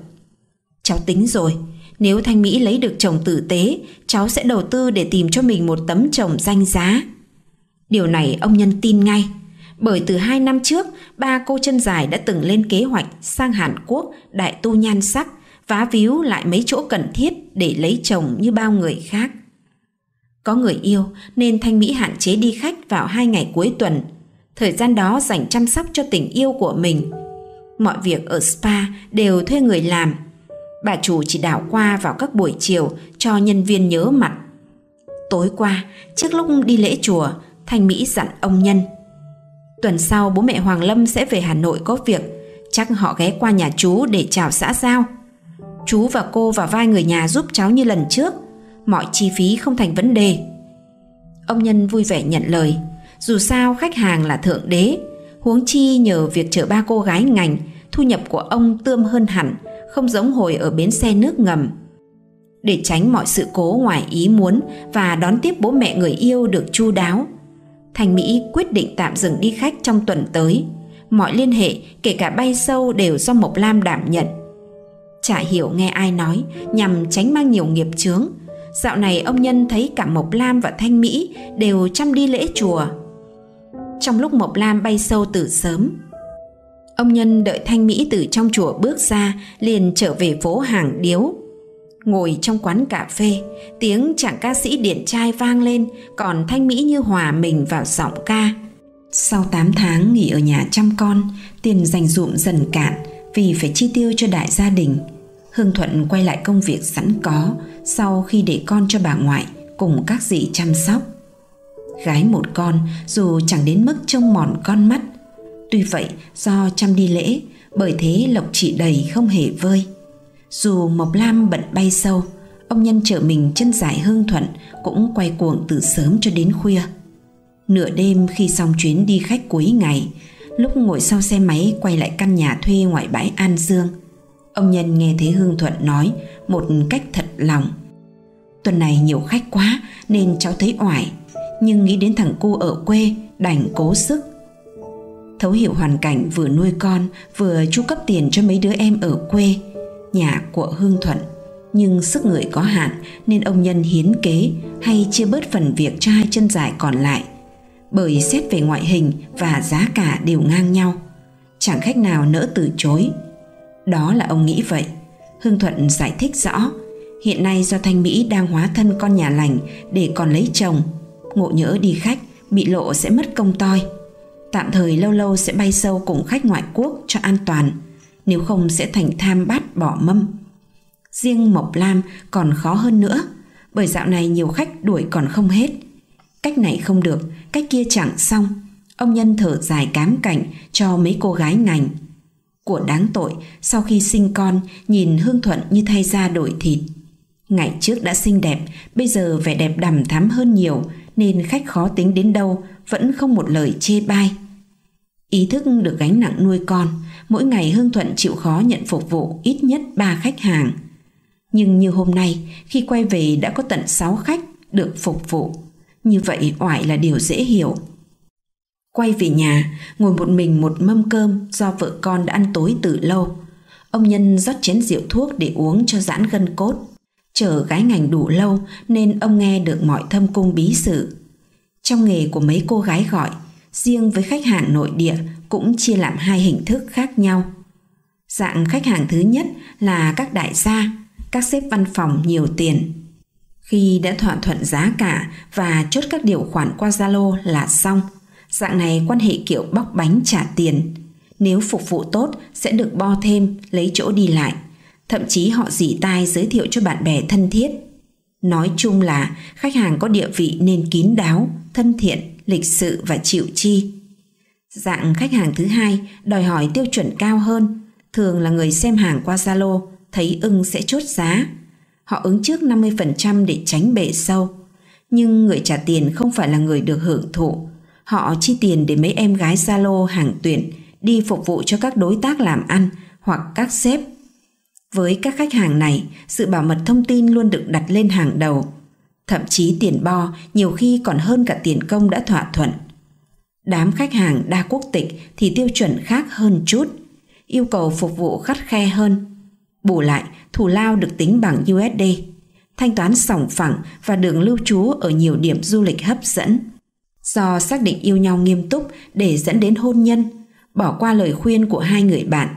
Cháu tính rồi, nếu Thanh Mỹ lấy được chồng tử tế, cháu sẽ đầu tư để tìm cho mình một tấm chồng danh giá. Điều này ông Nhân tin ngay, bởi từ hai năm trước, ba cô chân dài đã từng lên kế hoạch sang Hàn Quốc đại tu nhan sắc, phá víu lại mấy chỗ cần thiết để lấy chồng như bao người khác. Có người yêu nên Thanh Mỹ hạn chế đi khách vào hai ngày cuối tuần. Thời gian đó dành chăm sóc cho tình yêu của mình. Mọi việc ở spa đều thuê người làm bà chủ chỉ đảo qua vào các buổi chiều cho nhân viên nhớ mặt. Tối qua, trước lúc đi lễ chùa, Thanh Mỹ dặn ông Nhân. Tuần sau bố mẹ Hoàng Lâm sẽ về Hà Nội có việc, chắc họ ghé qua nhà chú để chào xã giao. Chú và cô và vai người nhà giúp cháu như lần trước, mọi chi phí không thành vấn đề. Ông Nhân vui vẻ nhận lời, dù sao khách hàng là thượng đế, huống chi nhờ việc chở ba cô gái ngành, thu nhập của ông tươm hơn hẳn không giống hồi ở bến xe nước ngầm. Để tránh mọi sự cố ngoài ý muốn và đón tiếp bố mẹ người yêu được chu đáo, Thành Mỹ quyết định tạm dừng đi khách trong tuần tới. Mọi liên hệ, kể cả bay sâu đều do Mộc Lam đảm nhận. Chả hiểu nghe ai nói, nhằm tránh mang nhiều nghiệp chướng. Dạo này ông Nhân thấy cả Mộc Lam và Thanh Mỹ đều chăm đi lễ chùa. Trong lúc Mộc Lam bay sâu từ sớm, Ông Nhân đợi Thanh Mỹ từ trong chùa bước ra liền trở về phố hàng điếu. Ngồi trong quán cà phê, tiếng chàng ca sĩ điện trai vang lên còn Thanh Mỹ như hòa mình vào giọng ca. Sau 8 tháng nghỉ ở nhà chăm con, tiền dành dụm dần cạn vì phải chi tiêu cho đại gia đình. Hương Thuận quay lại công việc sẵn có sau khi để con cho bà ngoại cùng các dì chăm sóc. Gái một con dù chẳng đến mức trông mòn con mắt Tuy vậy, do chăm đi lễ, bởi thế lộc chỉ đầy không hề vơi. Dù Mộc Lam bận bay sâu, ông nhân chở mình chân dài hương thuận cũng quay cuồng từ sớm cho đến khuya. Nửa đêm khi xong chuyến đi khách cuối ngày, lúc ngồi sau xe máy quay lại căn nhà thuê ngoại bãi An Dương, ông nhân nghe thấy Hương Thuận nói một cách thật lòng. Tuần này nhiều khách quá nên cháu thấy oải, nhưng nghĩ đến thằng cu ở quê đành cố sức thấu hiểu hoàn cảnh vừa nuôi con vừa chu cấp tiền cho mấy đứa em ở quê, nhà của Hương Thuận. Nhưng sức người có hạn nên ông Nhân hiến kế hay chia bớt phần việc cho hai chân dài còn lại. Bởi xét về ngoại hình và giá cả đều ngang nhau, chẳng khách nào nỡ từ chối. Đó là ông nghĩ vậy. Hương Thuận giải thích rõ, hiện nay do Thanh Mỹ đang hóa thân con nhà lành để còn lấy chồng, ngộ nhỡ đi khách bị lộ sẽ mất công toi Tạm thời lâu lâu sẽ bay sâu cùng khách ngoại quốc cho an toàn, nếu không sẽ thành tham bát bỏ mâm. Riêng Mộc Lam còn khó hơn nữa, bởi dạo này nhiều khách đuổi còn không hết. Cách này không được, cách kia chẳng xong. Ông nhân thở dài cám cảnh cho mấy cô gái ngành. Của đáng tội, sau khi sinh con, nhìn Hương Thuận như thay da đổi thịt. Ngày trước đã xinh đẹp, bây giờ vẻ đẹp đằm thắm hơn nhiều, nên khách khó tính đến đâu vẫn không một lời chê bai. Ý thức được gánh nặng nuôi con, mỗi ngày Hương Thuận chịu khó nhận phục vụ ít nhất 3 khách hàng. Nhưng như hôm nay, khi quay về đã có tận 6 khách được phục vụ. Như vậy oải là điều dễ hiểu. Quay về nhà, ngồi một mình một mâm cơm do vợ con đã ăn tối từ lâu. Ông Nhân rót chén rượu thuốc để uống cho giãn gân cốt. Chờ gái ngành đủ lâu nên ông nghe được mọi thâm cung bí sự. Trong nghề của mấy cô gái gọi, riêng với khách hàng nội địa cũng chia làm hai hình thức khác nhau. Dạng khách hàng thứ nhất là các đại gia, các sếp văn phòng nhiều tiền. Khi đã thỏa thuận giá cả và chốt các điều khoản qua Zalo là xong, dạng này quan hệ kiểu bóc bánh trả tiền. Nếu phục vụ tốt sẽ được bo thêm, lấy chỗ đi lại. Thậm chí họ dỉ tai giới thiệu cho bạn bè thân thiết. Nói chung là khách hàng có địa vị nên kín đáo, thân thiện lịch sự và chịu chi. Dạng khách hàng thứ hai đòi hỏi tiêu chuẩn cao hơn, thường là người xem hàng qua Zalo, thấy ưng sẽ chốt giá. Họ ứng trước 50% để tránh bể sâu. Nhưng người trả tiền không phải là người được hưởng thụ. Họ chi tiền để mấy em gái Zalo hàng tuyển đi phục vụ cho các đối tác làm ăn hoặc các sếp. Với các khách hàng này, sự bảo mật thông tin luôn được đặt lên hàng đầu thậm chí tiền bo nhiều khi còn hơn cả tiền công đã thỏa thuận. Đám khách hàng đa quốc tịch thì tiêu chuẩn khác hơn chút, yêu cầu phục vụ khắt khe hơn. Bù lại, thù lao được tính bằng USD, thanh toán sòng phẳng và đường lưu trú ở nhiều điểm du lịch hấp dẫn. Do xác định yêu nhau nghiêm túc để dẫn đến hôn nhân, bỏ qua lời khuyên của hai người bạn,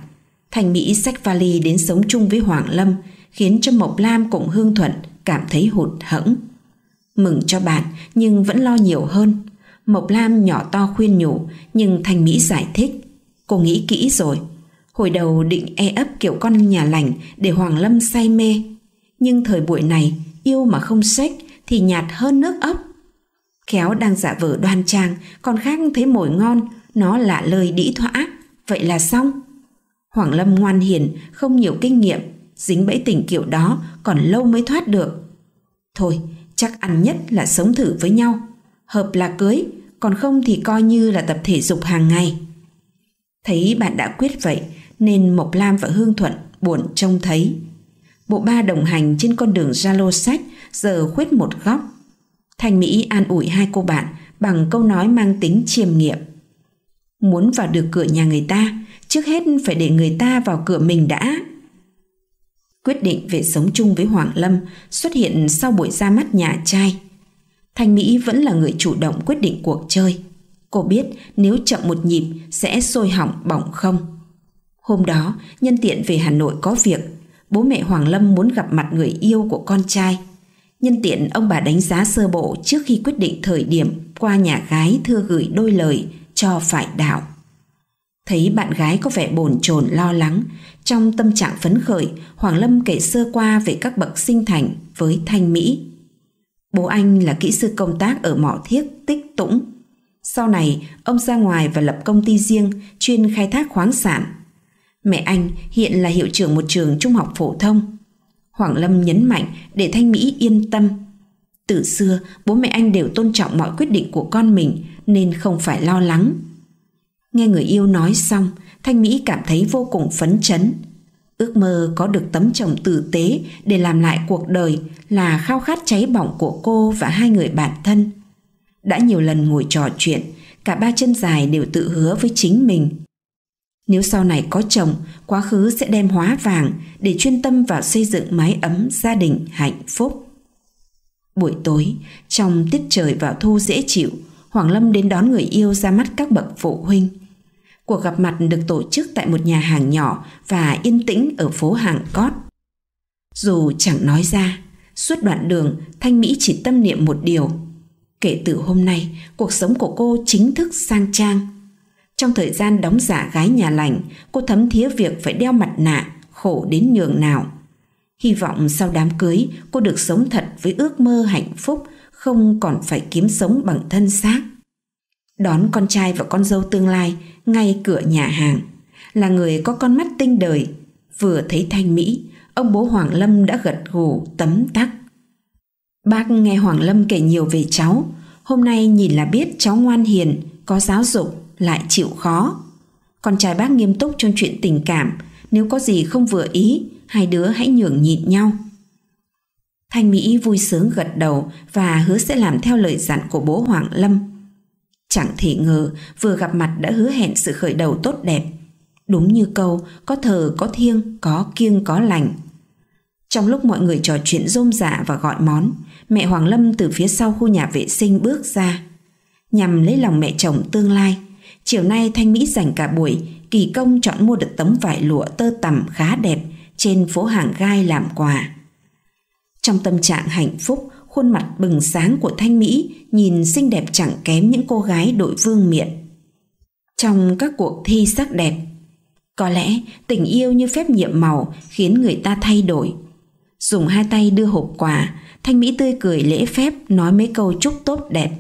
Thành Mỹ sách vali đến sống chung với Hoàng Lâm khiến cho Mộc Lam cùng Hương Thuận cảm thấy hụt hẫng. Mừng cho bạn nhưng vẫn lo nhiều hơn. Mộc Lam nhỏ to khuyên nhủ nhưng Thành Mỹ giải thích. Cô nghĩ kỹ rồi. Hồi đầu định e ấp kiểu con nhà lành để Hoàng Lâm say mê. Nhưng thời buổi này yêu mà không sách thì nhạt hơn nước ốc. Khéo đang giả vờ đoan trang, còn khác thấy mồi ngon, nó lạ lời đĩ thoã, vậy là xong. Hoàng Lâm ngoan hiền, không nhiều kinh nghiệm, dính bẫy tình kiểu đó còn lâu mới thoát được. Thôi, chắc ăn nhất là sống thử với nhau. Hợp là cưới, còn không thì coi như là tập thể dục hàng ngày. Thấy bạn đã quyết vậy, nên Mộc Lam và Hương Thuận buồn trông thấy. Bộ ba đồng hành trên con đường lô sách giờ khuyết một góc. Thanh Mỹ an ủi hai cô bạn bằng câu nói mang tính chiêm nghiệm. Muốn vào được cửa nhà người ta, trước hết phải để người ta vào cửa mình đã. Quyết định về sống chung với Hoàng Lâm xuất hiện sau buổi ra mắt nhà trai. Thanh Mỹ vẫn là người chủ động quyết định cuộc chơi. Cô biết nếu chậm một nhịp sẽ sôi hỏng bỏng không. Hôm đó, nhân tiện về Hà Nội có việc, bố mẹ Hoàng Lâm muốn gặp mặt người yêu của con trai. Nhân tiện ông bà đánh giá sơ bộ trước khi quyết định thời điểm qua nhà gái thưa gửi đôi lời cho phải đạo. Thấy bạn gái có vẻ bồn chồn lo lắng, trong tâm trạng phấn khởi, Hoàng Lâm kể sơ qua về các bậc sinh thành với Thanh Mỹ. Bố anh là kỹ sư công tác ở mỏ thiết Tích Tũng. Sau này, ông ra ngoài và lập công ty riêng chuyên khai thác khoáng sản. Mẹ anh hiện là hiệu trưởng một trường trung học phổ thông. Hoàng Lâm nhấn mạnh để Thanh Mỹ yên tâm. Từ xưa, bố mẹ anh đều tôn trọng mọi quyết định của con mình nên không phải lo lắng. Nghe người yêu nói xong, Thanh Mỹ cảm thấy vô cùng phấn chấn. Ước mơ có được tấm chồng tử tế để làm lại cuộc đời là khao khát cháy bỏng của cô và hai người bạn thân. Đã nhiều lần ngồi trò chuyện, cả ba chân dài đều tự hứa với chính mình. Nếu sau này có chồng, quá khứ sẽ đem hóa vàng để chuyên tâm vào xây dựng mái ấm gia đình hạnh phúc. Buổi tối, trong tiết trời vào thu dễ chịu, Hoàng Lâm đến đón người yêu ra mắt các bậc phụ huynh – Cuộc gặp mặt được tổ chức tại một nhà hàng nhỏ và yên tĩnh ở phố Hàng Cót. Dù chẳng nói ra, suốt đoạn đường Thanh Mỹ chỉ tâm niệm một điều. Kể từ hôm nay, cuộc sống của cô chính thức sang trang. Trong thời gian đóng giả gái nhà lành, cô thấm thía việc phải đeo mặt nạ, khổ đến nhường nào. Hy vọng sau đám cưới, cô được sống thật với ước mơ hạnh phúc, không còn phải kiếm sống bằng thân xác đón con trai và con dâu tương lai ngay cửa nhà hàng. Là người có con mắt tinh đời, vừa thấy Thanh Mỹ, ông bố Hoàng Lâm đã gật gù tấm tắc. Bác nghe Hoàng Lâm kể nhiều về cháu, hôm nay nhìn là biết cháu ngoan hiền, có giáo dục, lại chịu khó. Con trai bác nghiêm túc trong chuyện tình cảm, nếu có gì không vừa ý, hai đứa hãy nhường nhịn nhau. Thanh Mỹ vui sướng gật đầu và hứa sẽ làm theo lời dặn của bố Hoàng Lâm. Chẳng thể ngờ vừa gặp mặt đã hứa hẹn sự khởi đầu tốt đẹp. Đúng như câu có thờ có thiêng, có kiêng có lành. Trong lúc mọi người trò chuyện rôm rả và gọi món, mẹ Hoàng Lâm từ phía sau khu nhà vệ sinh bước ra. Nhằm lấy lòng mẹ chồng tương lai, chiều nay Thanh Mỹ dành cả buổi kỳ công chọn mua được tấm vải lụa tơ tằm khá đẹp trên phố hàng gai làm quà. Trong tâm trạng hạnh phúc, khuôn mặt bừng sáng của Thanh Mỹ nhìn xinh đẹp chẳng kém những cô gái đội vương miện. Trong các cuộc thi sắc đẹp, có lẽ tình yêu như phép nhiệm màu khiến người ta thay đổi. Dùng hai tay đưa hộp quà, Thanh Mỹ tươi cười lễ phép nói mấy câu chúc tốt đẹp.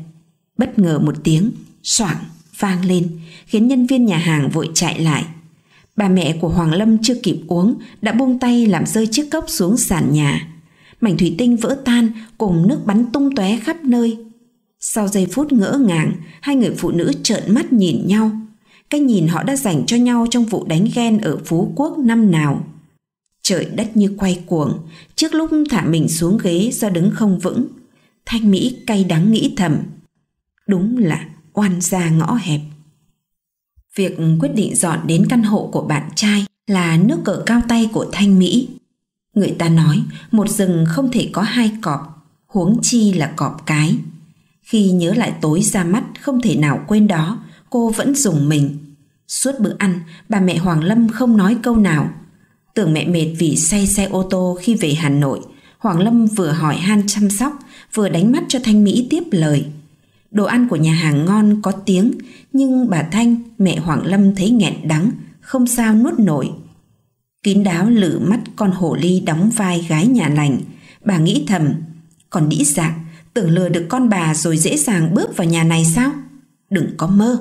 Bất ngờ một tiếng, soảng, vang lên, khiến nhân viên nhà hàng vội chạy lại. Bà mẹ của Hoàng Lâm chưa kịp uống đã buông tay làm rơi chiếc cốc xuống sàn nhà mảnh thủy tinh vỡ tan cùng nước bắn tung tóe khắp nơi. Sau giây phút ngỡ ngàng, hai người phụ nữ trợn mắt nhìn nhau. Cái nhìn họ đã dành cho nhau trong vụ đánh ghen ở Phú Quốc năm nào. Trời đất như quay cuồng, trước lúc thả mình xuống ghế do đứng không vững. Thanh Mỹ cay đắng nghĩ thầm. Đúng là oan gia ngõ hẹp. Việc quyết định dọn đến căn hộ của bạn trai là nước cờ cao tay của Thanh Mỹ. Người ta nói một rừng không thể có hai cọp, huống chi là cọp cái. Khi nhớ lại tối ra mắt không thể nào quên đó, cô vẫn dùng mình. Suốt bữa ăn, bà mẹ Hoàng Lâm không nói câu nào. Tưởng mẹ mệt vì say xe ô tô khi về Hà Nội, Hoàng Lâm vừa hỏi han chăm sóc, vừa đánh mắt cho Thanh Mỹ tiếp lời. Đồ ăn của nhà hàng ngon có tiếng, nhưng bà Thanh, mẹ Hoàng Lâm thấy nghẹn đắng, không sao nuốt nổi. Kín đáo lử mắt con hổ ly đóng vai gái nhà lành. Bà nghĩ thầm, còn đĩ dạng, tưởng lừa được con bà rồi dễ dàng bước vào nhà này sao? Đừng có mơ,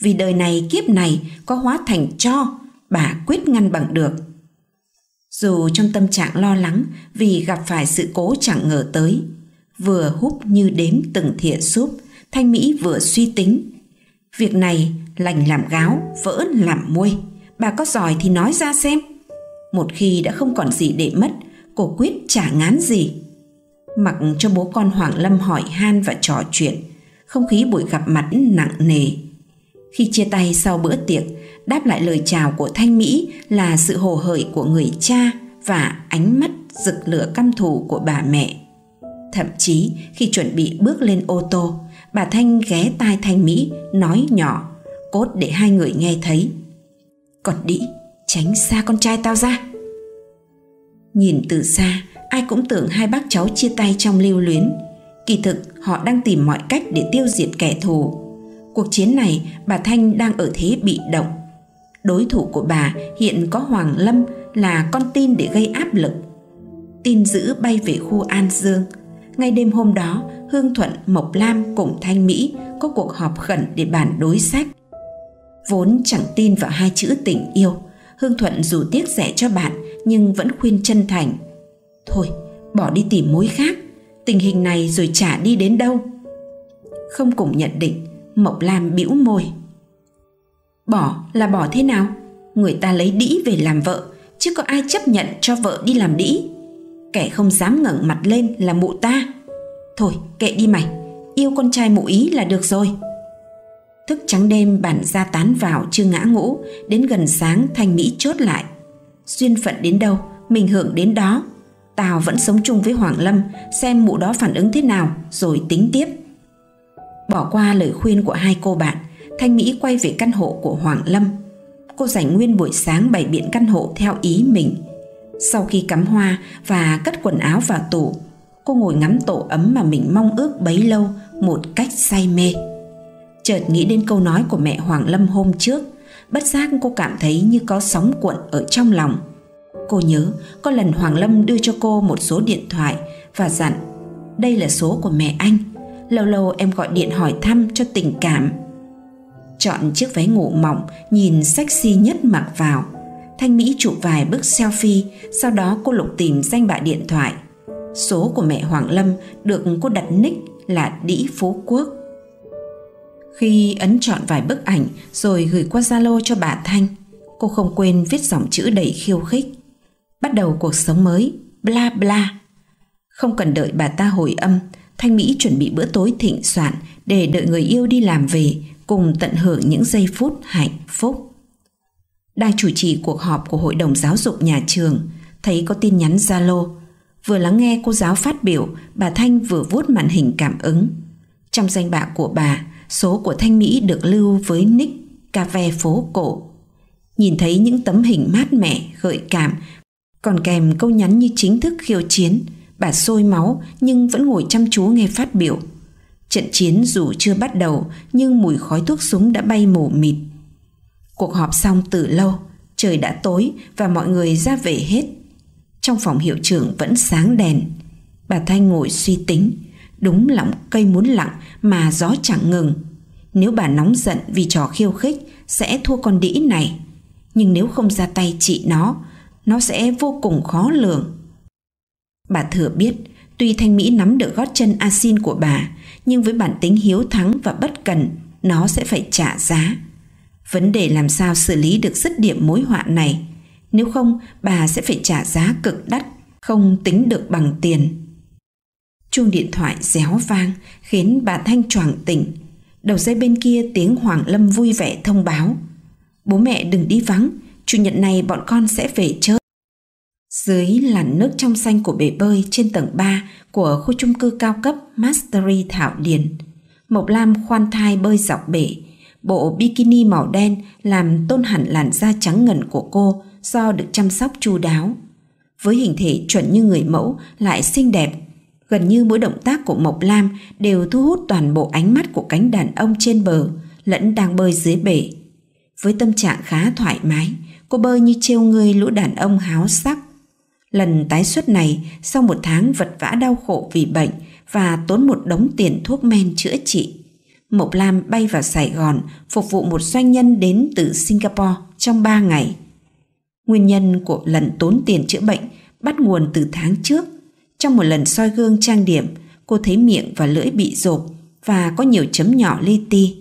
vì đời này kiếp này có hóa thành cho, bà quyết ngăn bằng được. Dù trong tâm trạng lo lắng vì gặp phải sự cố chẳng ngờ tới, vừa húp như đếm từng thìa súp, Thanh Mỹ vừa suy tính. Việc này lành làm gáo, vỡ làm muôi, bà có giỏi thì nói ra xem. Một khi đã không còn gì để mất, cô quyết chả ngán gì. Mặc cho bố con Hoàng Lâm hỏi han và trò chuyện, không khí buổi gặp mặt nặng nề. Khi chia tay sau bữa tiệc, đáp lại lời chào của Thanh Mỹ là sự hồ hởi của người cha và ánh mắt rực lửa căm thù của bà mẹ. Thậm chí khi chuẩn bị bước lên ô tô, bà Thanh ghé tai Thanh Mỹ nói nhỏ, cốt để hai người nghe thấy. Còn đĩ, tránh xa con trai tao ra nhìn từ xa ai cũng tưởng hai bác cháu chia tay trong lưu luyến kỳ thực họ đang tìm mọi cách để tiêu diệt kẻ thù cuộc chiến này bà thanh đang ở thế bị động đối thủ của bà hiện có hoàng lâm là con tin để gây áp lực tin dữ bay về khu an dương ngay đêm hôm đó hương thuận mộc lam cùng thanh mỹ có cuộc họp khẩn để bàn đối sách vốn chẳng tin vào hai chữ tình yêu Hương Thuận dù tiếc rẻ cho bạn nhưng vẫn khuyên chân thành. Thôi, bỏ đi tìm mối khác, tình hình này rồi chả đi đến đâu. Không cùng nhận định, Mộc Lam bĩu môi. Bỏ là bỏ thế nào? Người ta lấy đĩ về làm vợ, chứ có ai chấp nhận cho vợ đi làm đĩ. Kẻ không dám ngẩng mặt lên là mụ ta. Thôi, kệ đi mày, yêu con trai mụ ý là được rồi. Thức trắng đêm bản ra tán vào chưa ngã ngũ, đến gần sáng thanh Mỹ chốt lại. Duyên phận đến đâu, mình hưởng đến đó. Tào vẫn sống chung với Hoàng Lâm, xem mụ đó phản ứng thế nào rồi tính tiếp. Bỏ qua lời khuyên của hai cô bạn, Thanh Mỹ quay về căn hộ của Hoàng Lâm. Cô dành nguyên buổi sáng bày biện căn hộ theo ý mình. Sau khi cắm hoa và cất quần áo vào tủ, cô ngồi ngắm tổ ấm mà mình mong ước bấy lâu một cách say mê chợt nghĩ đến câu nói của mẹ Hoàng Lâm hôm trước, bất giác cô cảm thấy như có sóng cuộn ở trong lòng. Cô nhớ có lần Hoàng Lâm đưa cho cô một số điện thoại và dặn đây là số của mẹ anh, lâu lâu em gọi điện hỏi thăm cho tình cảm. Chọn chiếc váy ngủ mỏng nhìn sexy nhất mặc vào. Thanh Mỹ chụp vài bức selfie, sau đó cô lục tìm danh bạ điện thoại. Số của mẹ Hoàng Lâm được cô đặt nick là Đĩ Phú Quốc. Khi ấn chọn vài bức ảnh rồi gửi qua Zalo cho bà Thanh, cô không quên viết dòng chữ đầy khiêu khích. Bắt đầu cuộc sống mới, bla bla. Không cần đợi bà ta hồi âm, Thanh Mỹ chuẩn bị bữa tối thịnh soạn để đợi người yêu đi làm về cùng tận hưởng những giây phút hạnh phúc. Đang chủ trì cuộc họp của Hội đồng Giáo dục nhà trường, thấy có tin nhắn Zalo. Vừa lắng nghe cô giáo phát biểu, bà Thanh vừa vuốt màn hình cảm ứng. Trong danh bạ của bà số của Thanh Mỹ được lưu với nick cà ve phố cổ. Nhìn thấy những tấm hình mát mẻ, gợi cảm, còn kèm câu nhắn như chính thức khiêu chiến, bà sôi máu nhưng vẫn ngồi chăm chú nghe phát biểu. Trận chiến dù chưa bắt đầu nhưng mùi khói thuốc súng đã bay mù mịt. Cuộc họp xong từ lâu, trời đã tối và mọi người ra về hết. Trong phòng hiệu trưởng vẫn sáng đèn. Bà Thanh ngồi suy tính, Đúng lọng cây muốn lặng mà gió chẳng ngừng. Nếu bà nóng giận vì trò khiêu khích sẽ thua con đĩ này. Nhưng nếu không ra tay trị nó, nó sẽ vô cùng khó lường. Bà thừa biết, tuy Thanh Mỹ nắm được gót chân asin của bà, nhưng với bản tính hiếu thắng và bất cần, nó sẽ phải trả giá. Vấn đề làm sao xử lý được dứt điểm mối họa này, nếu không bà sẽ phải trả giá cực đắt, không tính được bằng tiền. Chuông điện thoại réo vang khiến bà Thanh choàng tỉnh. Đầu dây bên kia tiếng Hoàng Lâm vui vẻ thông báo. Bố mẹ đừng đi vắng, chủ nhật này bọn con sẽ về chơi. Dưới làn nước trong xanh của bể bơi trên tầng 3 của khu chung cư cao cấp Mastery Thảo Điền. Mộc Lam khoan thai bơi dọc bể. Bộ bikini màu đen làm tôn hẳn làn da trắng ngần của cô do được chăm sóc chu đáo. Với hình thể chuẩn như người mẫu lại xinh đẹp Gần như mỗi động tác của Mộc Lam đều thu hút toàn bộ ánh mắt của cánh đàn ông trên bờ, lẫn đang bơi dưới bể. Với tâm trạng khá thoải mái, cô bơi như trêu ngươi lũ đàn ông háo sắc. Lần tái xuất này, sau một tháng vật vã đau khổ vì bệnh và tốn một đống tiền thuốc men chữa trị, Mộc Lam bay vào Sài Gòn phục vụ một doanh nhân đến từ Singapore trong 3 ngày. Nguyên nhân của lần tốn tiền chữa bệnh bắt nguồn từ tháng trước trong một lần soi gương trang điểm, cô thấy miệng và lưỡi bị rộp và có nhiều chấm nhỏ li ti.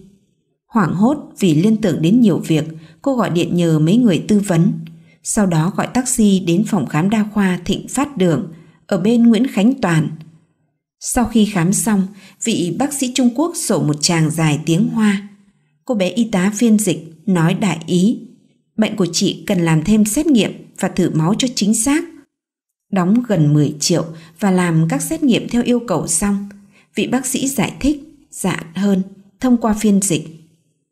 Hoảng hốt vì liên tưởng đến nhiều việc, cô gọi điện nhờ mấy người tư vấn. Sau đó gọi taxi đến phòng khám đa khoa Thịnh Phát Đường ở bên Nguyễn Khánh Toàn. Sau khi khám xong, vị bác sĩ Trung Quốc sổ một tràng dài tiếng Hoa. Cô bé y tá phiên dịch nói đại ý. Bệnh của chị cần làm thêm xét nghiệm và thử máu cho chính xác đóng gần 10 triệu và làm các xét nghiệm theo yêu cầu xong. Vị bác sĩ giải thích, dạn hơn, thông qua phiên dịch.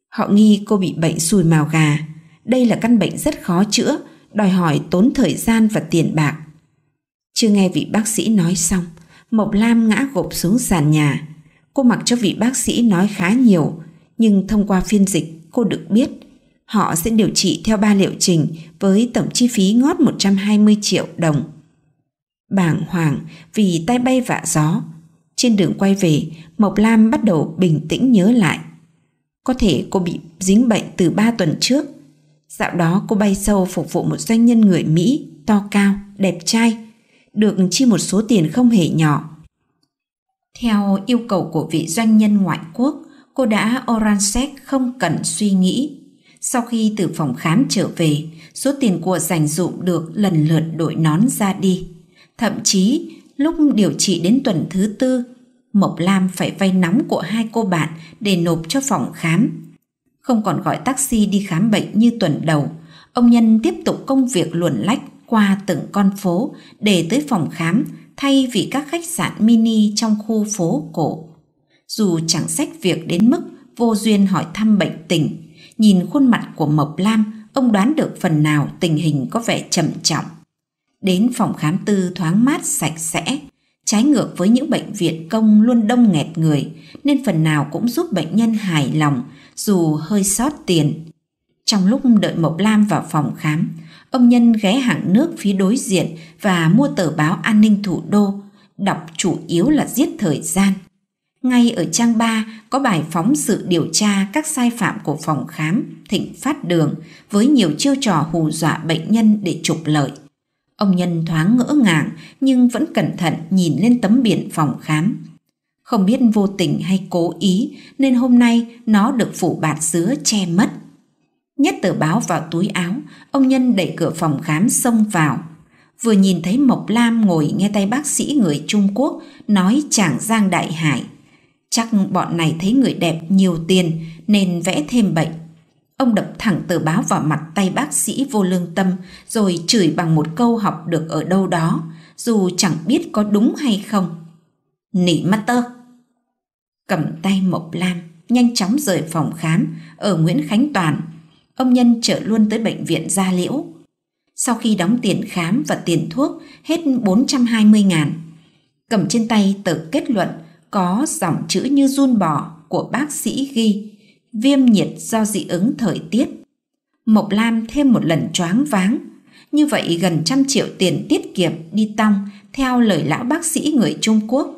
Họ nghi cô bị bệnh sùi màu gà. Đây là căn bệnh rất khó chữa, đòi hỏi tốn thời gian và tiền bạc. Chưa nghe vị bác sĩ nói xong, Mộc Lam ngã gục xuống sàn nhà. Cô mặc cho vị bác sĩ nói khá nhiều, nhưng thông qua phiên dịch cô được biết họ sẽ điều trị theo ba liệu trình với tổng chi phí ngót 120 triệu đồng bàng hoàng vì tay bay vạ gió. Trên đường quay về, Mộc Lam bắt đầu bình tĩnh nhớ lại. Có thể cô bị dính bệnh từ 3 tuần trước. Dạo đó cô bay sâu phục vụ một doanh nhân người Mỹ, to cao, đẹp trai, được chi một số tiền không hề nhỏ. Theo yêu cầu của vị doanh nhân ngoại quốc, cô đã Oransec không cần suy nghĩ. Sau khi từ phòng khám trở về, số tiền của dành dụm được lần lượt đội nón ra đi. Thậm chí, lúc điều trị đến tuần thứ tư, Mộc Lam phải vay nóng của hai cô bạn để nộp cho phòng khám. Không còn gọi taxi đi khám bệnh như tuần đầu, ông Nhân tiếp tục công việc luồn lách qua từng con phố để tới phòng khám thay vì các khách sạn mini trong khu phố cổ. Dù chẳng sách việc đến mức vô duyên hỏi thăm bệnh tình, nhìn khuôn mặt của Mộc Lam, ông đoán được phần nào tình hình có vẻ trầm trọng. Đến phòng khám tư thoáng mát sạch sẽ, trái ngược với những bệnh viện công luôn đông nghẹt người, nên phần nào cũng giúp bệnh nhân hài lòng, dù hơi sót tiền. Trong lúc đợi Mộc Lam vào phòng khám, ông Nhân ghé hàng nước phía đối diện và mua tờ báo An ninh Thủ đô, đọc chủ yếu là giết thời gian. Ngay ở trang 3 có bài phóng sự điều tra các sai phạm của phòng khám Thịnh Phát Đường với nhiều chiêu trò hù dọa bệnh nhân để trục lợi. Ông nhân thoáng ngỡ ngàng nhưng vẫn cẩn thận nhìn lên tấm biển phòng khám. Không biết vô tình hay cố ý nên hôm nay nó được phủ bạt dứa che mất. Nhét tờ báo vào túi áo, ông nhân đẩy cửa phòng khám xông vào. Vừa nhìn thấy Mộc Lam ngồi nghe tay bác sĩ người Trung Quốc nói chàng Giang Đại Hải. Chắc bọn này thấy người đẹp nhiều tiền nên vẽ thêm bệnh. Ông đập thẳng tờ báo vào mặt tay bác sĩ vô lương tâm rồi chửi bằng một câu học được ở đâu đó, dù chẳng biết có đúng hay không. Nỉ mắt tơ! Cầm tay Mộc Lam, nhanh chóng rời phòng khám ở Nguyễn Khánh Toàn. Ông Nhân chở luôn tới bệnh viện Gia Liễu. Sau khi đóng tiền khám và tiền thuốc hết 420 ngàn, cầm trên tay tờ kết luận có dòng chữ như run bò của bác sĩ ghi viêm nhiệt do dị ứng thời tiết. Mộc Lam thêm một lần choáng váng, như vậy gần trăm triệu tiền tiết kiệm đi tong theo lời lão bác sĩ người Trung Quốc.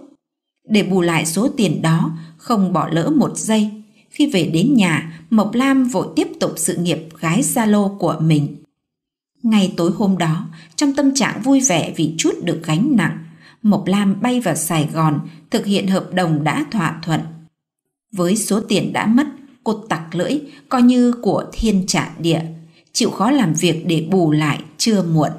Để bù lại số tiền đó, không bỏ lỡ một giây. Khi về đến nhà, Mộc Lam vội tiếp tục sự nghiệp gái lô của mình. Ngay tối hôm đó, trong tâm trạng vui vẻ vì chút được gánh nặng, Mộc Lam bay vào Sài Gòn thực hiện hợp đồng đã thỏa thuận. Với số tiền đã mất, cột tặc lưỡi coi như của thiên trạng địa chịu khó làm việc để bù lại chưa muộn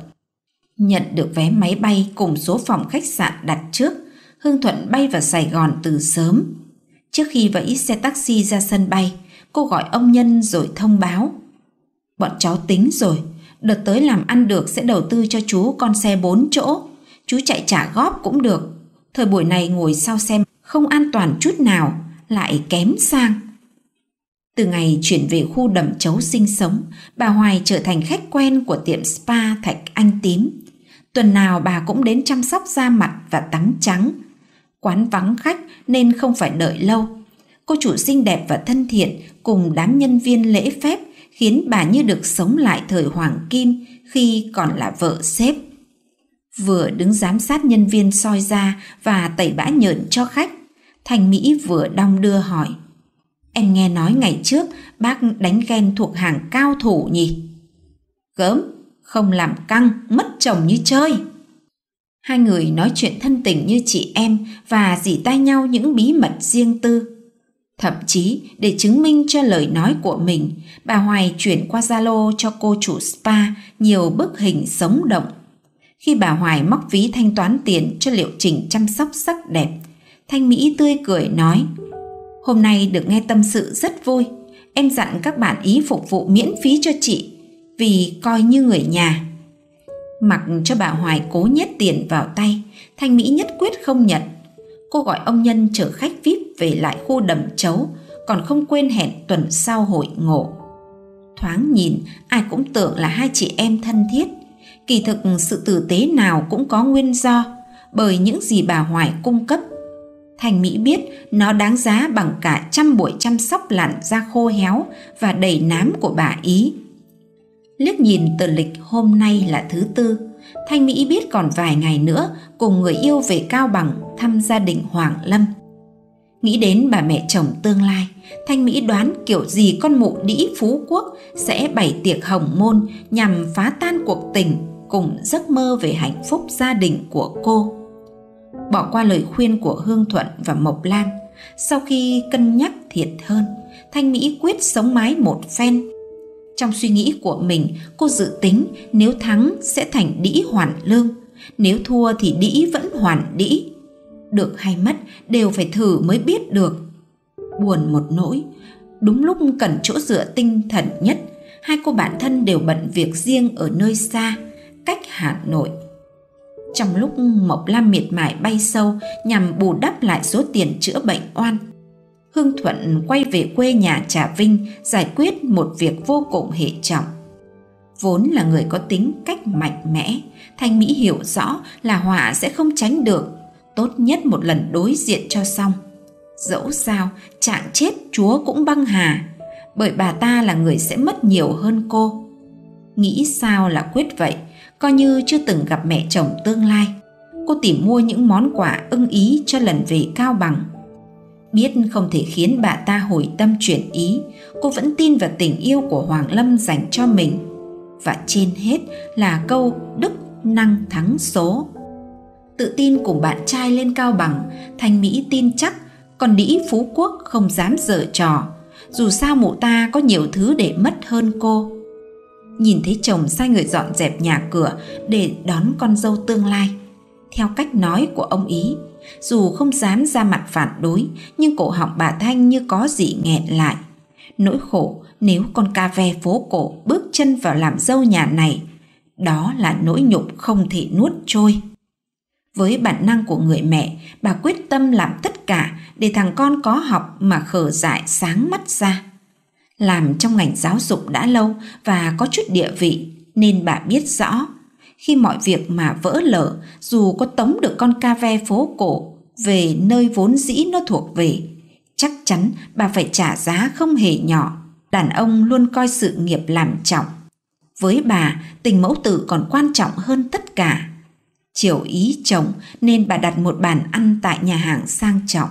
nhận được vé máy bay cùng số phòng khách sạn đặt trước hương thuận bay vào sài gòn từ sớm trước khi vẫy xe taxi ra sân bay cô gọi ông nhân rồi thông báo bọn cháu tính rồi đợt tới làm ăn được sẽ đầu tư cho chú con xe bốn chỗ chú chạy trả góp cũng được thời buổi này ngồi sau xem không an toàn chút nào lại kém sang từ ngày chuyển về khu đầm chấu sinh sống, bà Hoài trở thành khách quen của tiệm spa Thạch Anh Tím. Tuần nào bà cũng đến chăm sóc da mặt và tắm trắng. Quán vắng khách nên không phải đợi lâu. Cô chủ xinh đẹp và thân thiện cùng đám nhân viên lễ phép khiến bà như được sống lại thời Hoàng Kim khi còn là vợ sếp. Vừa đứng giám sát nhân viên soi da và tẩy bã nhợn cho khách, Thành Mỹ vừa đong đưa hỏi – Em nghe nói ngày trước bác đánh ghen thuộc hàng cao thủ nhỉ? Gớm, không làm căng, mất chồng như chơi. Hai người nói chuyện thân tình như chị em và dỉ tay nhau những bí mật riêng tư. Thậm chí để chứng minh cho lời nói của mình, bà Hoài chuyển qua Zalo cho cô chủ spa nhiều bức hình sống động. Khi bà Hoài móc ví thanh toán tiền cho liệu trình chăm sóc sắc đẹp, Thanh Mỹ tươi cười nói Hôm nay được nghe tâm sự rất vui. Em dặn các bạn ý phục vụ miễn phí cho chị vì coi như người nhà. Mặc cho bà Hoài cố nhét tiền vào tay, Thanh Mỹ nhất quyết không nhận. Cô gọi ông Nhân chở khách VIP về lại khu đầm chấu, còn không quên hẹn tuần sau hội ngộ. Thoáng nhìn, ai cũng tưởng là hai chị em thân thiết. Kỳ thực sự tử tế nào cũng có nguyên do, bởi những gì bà Hoài cung cấp Thành Mỹ biết nó đáng giá bằng cả trăm buổi chăm sóc lặn da khô héo và đầy nám của bà Ý. Liếc nhìn tờ lịch hôm nay là thứ tư, Thanh Mỹ biết còn vài ngày nữa cùng người yêu về Cao Bằng thăm gia đình Hoàng Lâm. Nghĩ đến bà mẹ chồng tương lai, Thanh Mỹ đoán kiểu gì con mụ đĩ Phú Quốc sẽ bày tiệc hồng môn nhằm phá tan cuộc tình cùng giấc mơ về hạnh phúc gia đình của cô bỏ qua lời khuyên của Hương Thuận và Mộc Lan. Sau khi cân nhắc thiệt hơn, Thanh Mỹ quyết sống mái một phen. Trong suy nghĩ của mình, cô dự tính nếu thắng sẽ thành đĩ hoàn lương, nếu thua thì đĩ vẫn hoàn đĩ. Được hay mất đều phải thử mới biết được. Buồn một nỗi, đúng lúc cần chỗ dựa tinh thần nhất, hai cô bạn thân đều bận việc riêng ở nơi xa, cách Hà Nội trong lúc Mộc Lam miệt mài bay sâu nhằm bù đắp lại số tiền chữa bệnh oan, Hương Thuận quay về quê nhà Trà Vinh giải quyết một việc vô cùng hệ trọng. Vốn là người có tính cách mạnh mẽ, Thanh Mỹ hiểu rõ là họa sẽ không tránh được, tốt nhất một lần đối diện cho xong. Dẫu sao, trạng chết chúa cũng băng hà, bởi bà ta là người sẽ mất nhiều hơn cô. Nghĩ sao là quyết vậy, coi như chưa từng gặp mẹ chồng tương lai cô tìm mua những món quà ưng ý cho lần về cao bằng biết không thể khiến bà ta hồi tâm chuyển ý cô vẫn tin vào tình yêu của hoàng lâm dành cho mình và trên hết là câu đức năng thắng số tự tin cùng bạn trai lên cao bằng Thanh mỹ tin chắc còn đĩ phú quốc không dám dở trò dù sao mụ ta có nhiều thứ để mất hơn cô nhìn thấy chồng sai người dọn dẹp nhà cửa để đón con dâu tương lai. Theo cách nói của ông ý, dù không dám ra mặt phản đối, nhưng cổ họng bà Thanh như có gì nghẹn lại. Nỗi khổ nếu con ca ve phố cổ bước chân vào làm dâu nhà này, đó là nỗi nhục không thể nuốt trôi. Với bản năng của người mẹ, bà quyết tâm làm tất cả để thằng con có học mà khờ dại sáng mắt ra làm trong ngành giáo dục đã lâu và có chút địa vị nên bà biết rõ khi mọi việc mà vỡ lở dù có tống được con ca ve phố cổ về nơi vốn dĩ nó thuộc về chắc chắn bà phải trả giá không hề nhỏ đàn ông luôn coi sự nghiệp làm trọng với bà tình mẫu tử còn quan trọng hơn tất cả chiều ý chồng nên bà đặt một bàn ăn tại nhà hàng sang trọng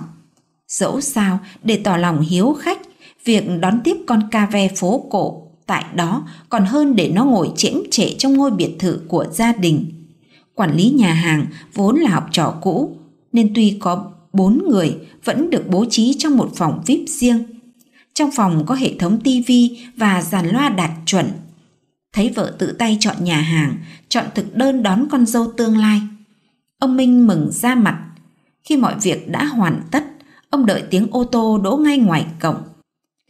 dẫu sao để tỏ lòng hiếu khách việc đón tiếp con ca ve phố cổ tại đó còn hơn để nó ngồi chễm trệ trong ngôi biệt thự của gia đình. Quản lý nhà hàng vốn là học trò cũ, nên tuy có bốn người vẫn được bố trí trong một phòng VIP riêng. Trong phòng có hệ thống tivi và dàn loa đạt chuẩn. Thấy vợ tự tay chọn nhà hàng, chọn thực đơn đón con dâu tương lai. Ông Minh mừng ra mặt. Khi mọi việc đã hoàn tất, ông đợi tiếng ô tô đỗ ngay ngoài cổng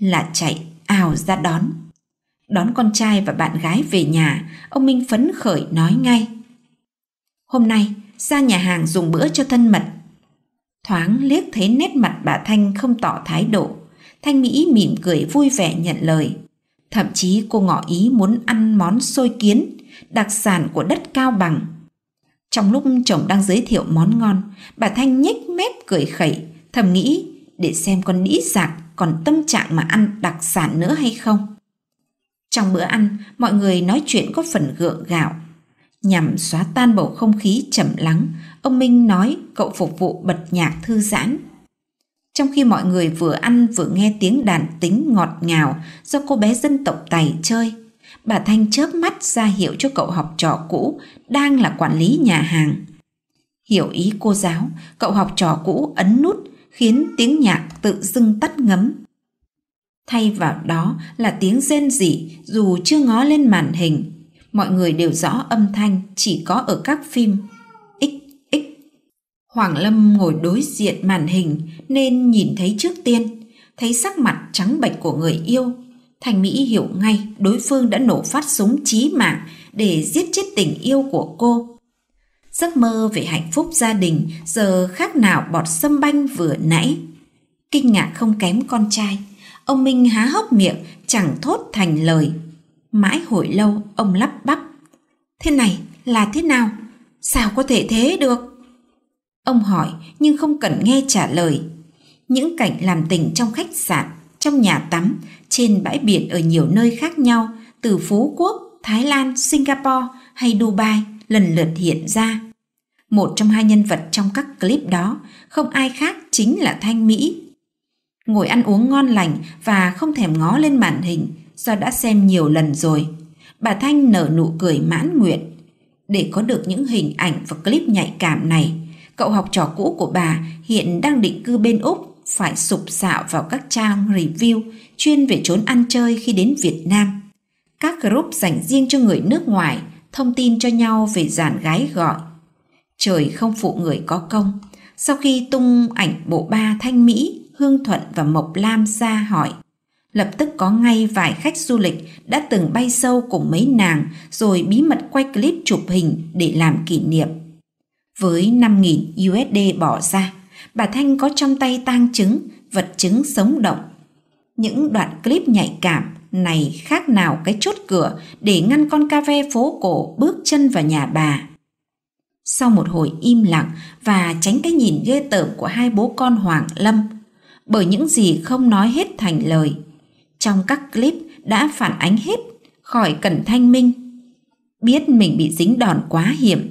là chạy ào ra đón. Đón con trai và bạn gái về nhà, ông Minh phấn khởi nói ngay. Hôm nay, ra nhà hàng dùng bữa cho thân mật. Thoáng liếc thấy nét mặt bà Thanh không tỏ thái độ, Thanh Mỹ mỉm cười vui vẻ nhận lời. Thậm chí cô ngỏ ý muốn ăn món xôi kiến, đặc sản của đất cao bằng. Trong lúc chồng đang giới thiệu món ngon, bà Thanh nhếch mép cười khẩy, thầm nghĩ để xem con đĩ giặc còn tâm trạng mà ăn đặc sản nữa hay không. Trong bữa ăn, mọi người nói chuyện có phần gượng gạo. Nhằm xóa tan bầu không khí chậm lắng, ông Minh nói cậu phục vụ bật nhạc thư giãn. Trong khi mọi người vừa ăn vừa nghe tiếng đàn tính ngọt ngào do cô bé dân tộc tài chơi, bà Thanh chớp mắt ra hiệu cho cậu học trò cũ đang là quản lý nhà hàng. Hiểu ý cô giáo, cậu học trò cũ ấn nút khiến tiếng nhạc tự dưng tắt ngấm. Thay vào đó là tiếng rên rỉ dù chưa ngó lên màn hình. Mọi người đều rõ âm thanh chỉ có ở các phim. Ích, ích. Hoàng Lâm ngồi đối diện màn hình nên nhìn thấy trước tiên, thấy sắc mặt trắng bệch của người yêu. Thành Mỹ hiểu ngay đối phương đã nổ phát súng chí mạng để giết chết tình yêu của cô giấc mơ về hạnh phúc gia đình giờ khác nào bọt sâm banh vừa nãy. Kinh ngạc không kém con trai, ông Minh há hốc miệng chẳng thốt thành lời. Mãi hồi lâu ông lắp bắp. Thế này là thế nào? Sao có thể thế được? Ông hỏi nhưng không cần nghe trả lời. Những cảnh làm tình trong khách sạn, trong nhà tắm, trên bãi biển ở nhiều nơi khác nhau, từ Phú Quốc, Thái Lan, Singapore hay Dubai lần lượt hiện ra. Một trong hai nhân vật trong các clip đó không ai khác chính là Thanh Mỹ. Ngồi ăn uống ngon lành và không thèm ngó lên màn hình do đã xem nhiều lần rồi. Bà Thanh nở nụ cười mãn nguyện. Để có được những hình ảnh và clip nhạy cảm này, cậu học trò cũ của bà hiện đang định cư bên Úc phải sụp sạo vào các trang review chuyên về trốn ăn chơi khi đến Việt Nam. Các group dành riêng cho người nước ngoài thông tin cho nhau về dàn gái gọi. Trời không phụ người có công. Sau khi tung ảnh bộ ba Thanh Mỹ, Hương Thuận và Mộc Lam ra hỏi, lập tức có ngay vài khách du lịch đã từng bay sâu cùng mấy nàng rồi bí mật quay clip chụp hình để làm kỷ niệm. Với 5.000 USD bỏ ra, bà Thanh có trong tay tang chứng, vật chứng sống động những đoạn clip nhạy cảm này khác nào cái chốt cửa để ngăn con ca ve phố cổ bước chân vào nhà bà. Sau một hồi im lặng và tránh cái nhìn ghê tởm của hai bố con Hoàng Lâm, bởi những gì không nói hết thành lời, trong các clip đã phản ánh hết khỏi cần thanh minh. Biết mình bị dính đòn quá hiểm,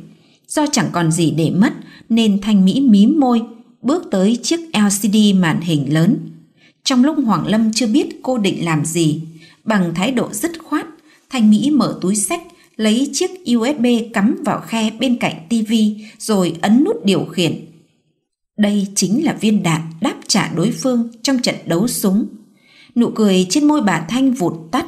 do chẳng còn gì để mất nên Thanh Mỹ mím môi, bước tới chiếc LCD màn hình lớn trong lúc Hoàng Lâm chưa biết cô định làm gì, bằng thái độ dứt khoát, Thanh Mỹ mở túi sách, lấy chiếc USB cắm vào khe bên cạnh tivi rồi ấn nút điều khiển. Đây chính là viên đạn đáp trả đối phương trong trận đấu súng. Nụ cười trên môi bà Thanh vụt tắt.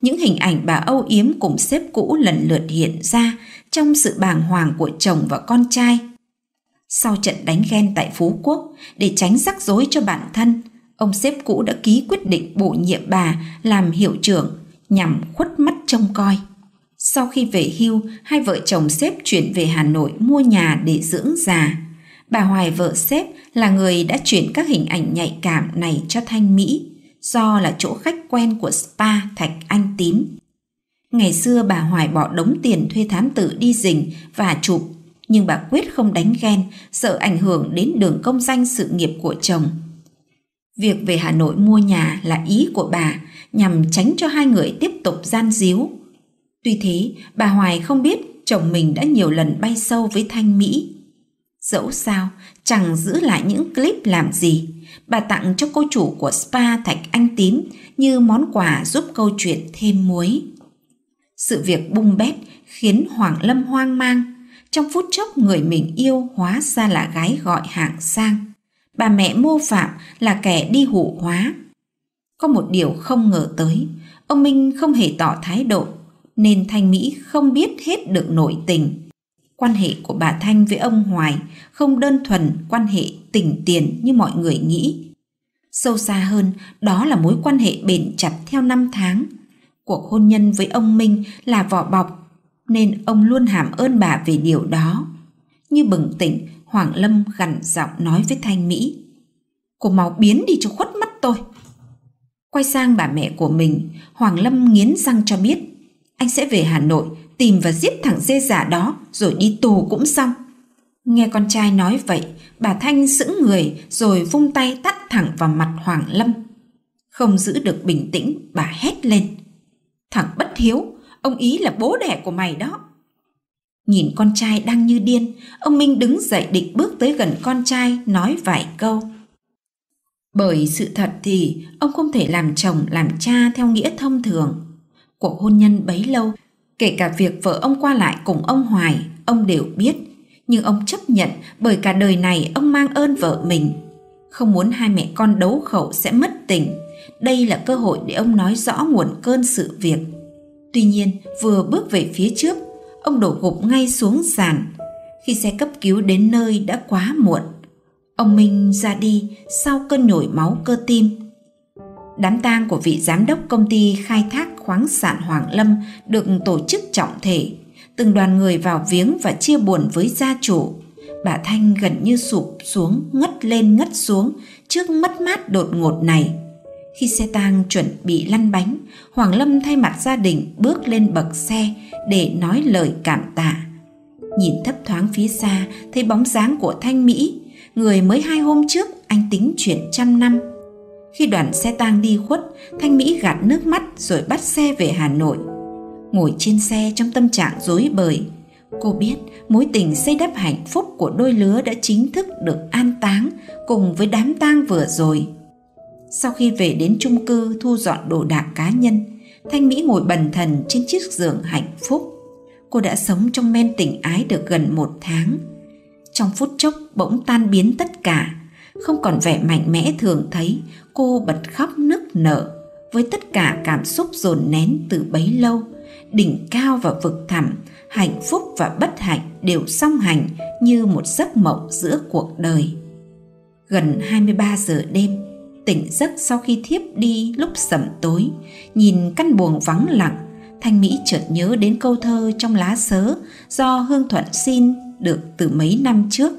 Những hình ảnh bà âu yếm cùng xếp cũ lần lượt hiện ra trong sự bàng hoàng của chồng và con trai. Sau trận đánh ghen tại Phú Quốc, để tránh rắc rối cho bản thân, ông sếp cũ đã ký quyết định bổ nhiệm bà làm hiệu trưởng nhằm khuất mắt trông coi. Sau khi về hưu, hai vợ chồng sếp chuyển về Hà Nội mua nhà để dưỡng già. Bà Hoài vợ sếp là người đã chuyển các hình ảnh nhạy cảm này cho Thanh Mỹ, do là chỗ khách quen của spa Thạch Anh Tím. Ngày xưa bà Hoài bỏ đống tiền thuê thám tử đi rình và chụp, nhưng bà quyết không đánh ghen, sợ ảnh hưởng đến đường công danh sự nghiệp của chồng – Việc về Hà Nội mua nhà là ý của bà nhằm tránh cho hai người tiếp tục gian díu. Tuy thế, bà Hoài không biết chồng mình đã nhiều lần bay sâu với Thanh Mỹ. Dẫu sao, chẳng giữ lại những clip làm gì. Bà tặng cho cô chủ của spa Thạch Anh Tím như món quà giúp câu chuyện thêm muối. Sự việc bung bét khiến Hoàng Lâm hoang mang. Trong phút chốc người mình yêu hóa ra là gái gọi hạng sang bà mẹ mô phạm là kẻ đi hủ hóa. Có một điều không ngờ tới, ông Minh không hề tỏ thái độ, nên Thanh Mỹ không biết hết được nội tình. Quan hệ của bà Thanh với ông Hoài không đơn thuần quan hệ tình tiền như mọi người nghĩ. Sâu xa hơn, đó là mối quan hệ bền chặt theo năm tháng. Cuộc hôn nhân với ông Minh là vỏ bọc, nên ông luôn hàm ơn bà về điều đó. Như bừng tỉnh, Hoàng Lâm gằn giọng nói với Thanh Mỹ. Cô mau biến đi cho khuất mắt tôi. Quay sang bà mẹ của mình, Hoàng Lâm nghiến răng cho biết. Anh sẽ về Hà Nội, tìm và giết thằng dê giả đó, rồi đi tù cũng xong. Nghe con trai nói vậy, bà Thanh sững người rồi vung tay tắt thẳng vào mặt Hoàng Lâm. Không giữ được bình tĩnh, bà hét lên. Thằng bất hiếu, ông ý là bố đẻ của mày đó. Nhìn con trai đang như điên, ông Minh đứng dậy định bước tới gần con trai nói vài câu. Bởi sự thật thì ông không thể làm chồng làm cha theo nghĩa thông thường. Cuộc hôn nhân bấy lâu, kể cả việc vợ ông qua lại cùng ông Hoài, ông đều biết. Nhưng ông chấp nhận bởi cả đời này ông mang ơn vợ mình. Không muốn hai mẹ con đấu khẩu sẽ mất tình. Đây là cơ hội để ông nói rõ nguồn cơn sự việc. Tuy nhiên, vừa bước về phía trước, ông đổ gục ngay xuống sàn. Khi xe cấp cứu đến nơi đã quá muộn, ông Minh ra đi sau cơn nhồi máu cơ tim. Đám tang của vị giám đốc công ty khai thác khoáng sản Hoàng Lâm được tổ chức trọng thể. Từng đoàn người vào viếng và chia buồn với gia chủ. Bà Thanh gần như sụp xuống, ngất lên ngất xuống trước mất mát đột ngột này. Khi xe tang chuẩn bị lăn bánh, Hoàng Lâm thay mặt gia đình bước lên bậc xe, để nói lời cảm tạ. Nhìn thấp thoáng phía xa, thấy bóng dáng của Thanh Mỹ, người mới hai hôm trước anh tính chuyển trăm năm. Khi đoàn xe tang đi khuất, Thanh Mỹ gạt nước mắt rồi bắt xe về Hà Nội. Ngồi trên xe trong tâm trạng rối bời, cô biết mối tình xây đắp hạnh phúc của đôi lứa đã chính thức được an táng cùng với đám tang vừa rồi. Sau khi về đến chung cư thu dọn đồ đạc cá nhân, Thanh Mỹ ngồi bần thần trên chiếc giường hạnh phúc. Cô đã sống trong men tình ái được gần một tháng. Trong phút chốc bỗng tan biến tất cả, không còn vẻ mạnh mẽ thường thấy, cô bật khóc nức nở với tất cả cảm xúc dồn nén từ bấy lâu, đỉnh cao và vực thẳm, hạnh phúc và bất hạnh đều song hành như một giấc mộng giữa cuộc đời. Gần 23 giờ đêm, tỉnh giấc sau khi thiếp đi lúc sẩm tối nhìn căn buồng vắng lặng thanh mỹ chợt nhớ đến câu thơ trong lá sớ do hương thuận xin được từ mấy năm trước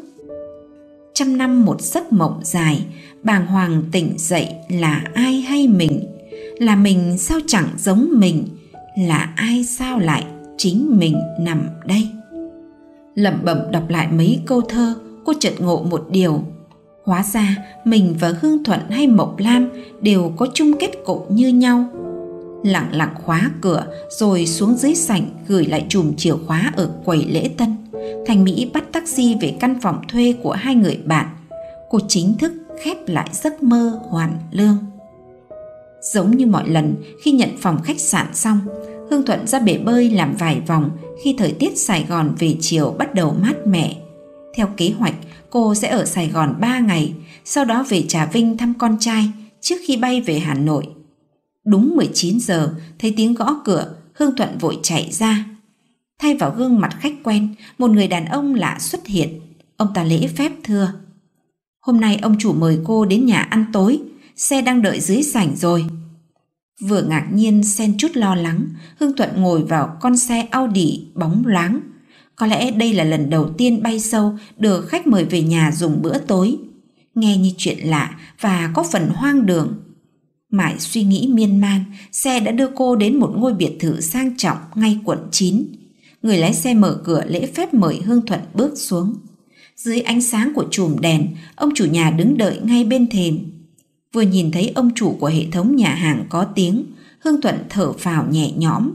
trăm năm một giấc mộng dài bàng hoàng tỉnh dậy là ai hay mình là mình sao chẳng giống mình là ai sao lại chính mình nằm đây lẩm bẩm đọc lại mấy câu thơ cô chợt ngộ một điều hóa ra mình và hương thuận hay mộc lam đều có chung kết cục như nhau lặng lặng khóa cửa rồi xuống dưới sảnh gửi lại chùm chìa khóa ở quầy lễ tân thành mỹ bắt taxi về căn phòng thuê của hai người bạn cô chính thức khép lại giấc mơ hoàn lương giống như mọi lần khi nhận phòng khách sạn xong hương thuận ra bể bơi làm vài vòng khi thời tiết sài gòn về chiều bắt đầu mát mẻ theo kế hoạch cô sẽ ở Sài Gòn 3 ngày, sau đó về Trà Vinh thăm con trai trước khi bay về Hà Nội. Đúng 19 giờ, thấy tiếng gõ cửa, Hương Thuận vội chạy ra. Thay vào gương mặt khách quen, một người đàn ông lạ xuất hiện. Ông ta lễ phép thưa. Hôm nay ông chủ mời cô đến nhà ăn tối, xe đang đợi dưới sảnh rồi. Vừa ngạc nhiên xen chút lo lắng, Hương Thuận ngồi vào con xe Audi bóng loáng, có lẽ đây là lần đầu tiên bay sâu được khách mời về nhà dùng bữa tối. Nghe như chuyện lạ và có phần hoang đường. Mãi suy nghĩ miên man, xe đã đưa cô đến một ngôi biệt thự sang trọng ngay quận 9. Người lái xe mở cửa lễ phép mời Hương Thuận bước xuống. Dưới ánh sáng của chùm đèn, ông chủ nhà đứng đợi ngay bên thềm. Vừa nhìn thấy ông chủ của hệ thống nhà hàng có tiếng, Hương Thuận thở phào nhẹ nhõm.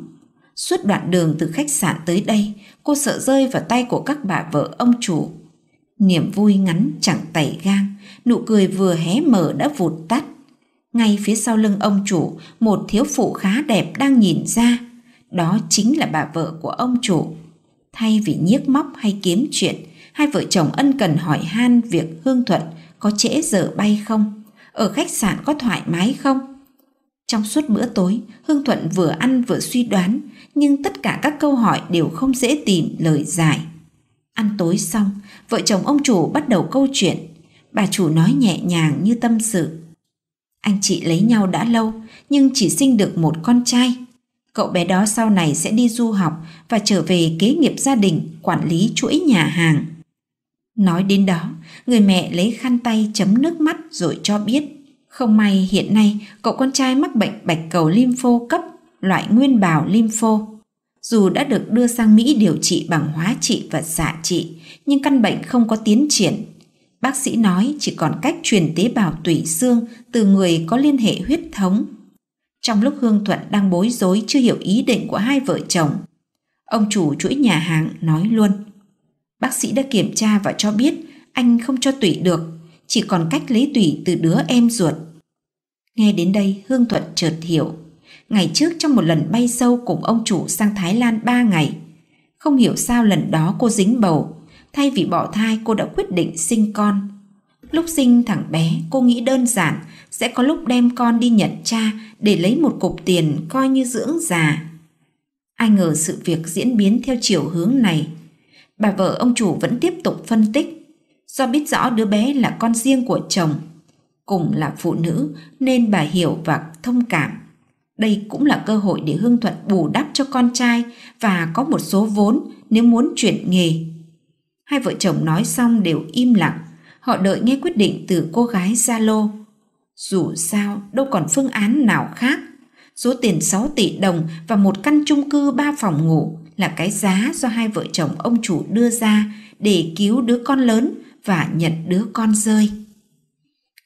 Suốt đoạn đường từ khách sạn tới đây, cô sợ rơi vào tay của các bà vợ ông chủ. Niềm vui ngắn chẳng tẩy gang, nụ cười vừa hé mở đã vụt tắt. Ngay phía sau lưng ông chủ, một thiếu phụ khá đẹp đang nhìn ra. Đó chính là bà vợ của ông chủ. Thay vì nhiếc móc hay kiếm chuyện, hai vợ chồng ân cần hỏi han việc Hương Thuận có trễ giờ bay không? Ở khách sạn có thoải mái không? Trong suốt bữa tối, Hương Thuận vừa ăn vừa suy đoán, nhưng tất cả các câu hỏi đều không dễ tìm lời giải. Ăn tối xong, vợ chồng ông chủ bắt đầu câu chuyện. Bà chủ nói nhẹ nhàng như tâm sự. Anh chị lấy nhau đã lâu, nhưng chỉ sinh được một con trai. Cậu bé đó sau này sẽ đi du học và trở về kế nghiệp gia đình, quản lý chuỗi nhà hàng. Nói đến đó, người mẹ lấy khăn tay chấm nước mắt rồi cho biết không may hiện nay cậu con trai mắc bệnh bạch cầu lympho cấp, loại nguyên bào lympho. Dù đã được đưa sang Mỹ điều trị bằng hóa trị và xạ trị, nhưng căn bệnh không có tiến triển. Bác sĩ nói chỉ còn cách truyền tế bào tủy xương từ người có liên hệ huyết thống. Trong lúc Hương Thuận đang bối rối chưa hiểu ý định của hai vợ chồng, ông chủ chuỗi nhà hàng nói luôn. Bác sĩ đã kiểm tra và cho biết anh không cho tủy được chỉ còn cách lấy tủy từ đứa em ruột. Nghe đến đây Hương Thuận chợt hiểu. Ngày trước trong một lần bay sâu cùng ông chủ sang Thái Lan 3 ngày. Không hiểu sao lần đó cô dính bầu. Thay vì bỏ thai cô đã quyết định sinh con. Lúc sinh thằng bé cô nghĩ đơn giản sẽ có lúc đem con đi nhận cha để lấy một cục tiền coi như dưỡng già. Ai ngờ sự việc diễn biến theo chiều hướng này. Bà vợ ông chủ vẫn tiếp tục phân tích do biết rõ đứa bé là con riêng của chồng. Cùng là phụ nữ nên bà hiểu và thông cảm. Đây cũng là cơ hội để Hương Thuận bù đắp cho con trai và có một số vốn nếu muốn chuyển nghề. Hai vợ chồng nói xong đều im lặng, họ đợi nghe quyết định từ cô gái gia lô. Dù sao, đâu còn phương án nào khác. Số tiền 6 tỷ đồng và một căn chung cư 3 phòng ngủ là cái giá do hai vợ chồng ông chủ đưa ra để cứu đứa con lớn và nhận đứa con rơi.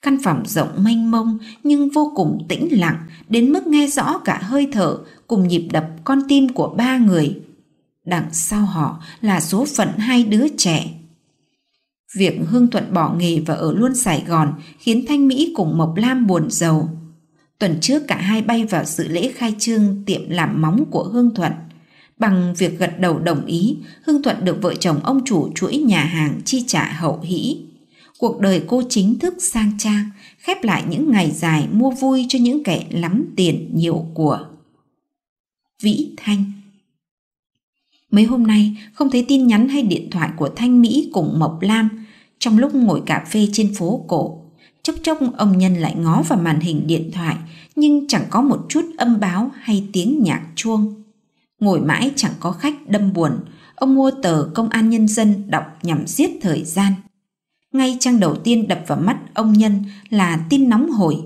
Căn phòng rộng mênh mông nhưng vô cùng tĩnh lặng đến mức nghe rõ cả hơi thở cùng nhịp đập con tim của ba người. Đằng sau họ là số phận hai đứa trẻ. Việc Hương Thuận bỏ nghề và ở luôn Sài Gòn khiến Thanh Mỹ cùng Mộc Lam buồn giàu. Tuần trước cả hai bay vào sự lễ khai trương tiệm làm móng của Hương Thuận – Bằng việc gật đầu đồng ý, hưng Thuận được vợ chồng ông chủ chuỗi nhà hàng chi trả hậu hĩ. Cuộc đời cô chính thức sang trang, khép lại những ngày dài mua vui cho những kẻ lắm tiền nhiều của. Vĩ Thanh Mấy hôm nay không thấy tin nhắn hay điện thoại của Thanh Mỹ cùng Mộc Lam trong lúc ngồi cà phê trên phố cổ. Chốc chốc ông nhân lại ngó vào màn hình điện thoại nhưng chẳng có một chút âm báo hay tiếng nhạc chuông. Ngồi mãi chẳng có khách đâm buồn, ông mua tờ Công an Nhân dân đọc nhằm giết thời gian. Ngay trang đầu tiên đập vào mắt ông Nhân là tin nóng hổi.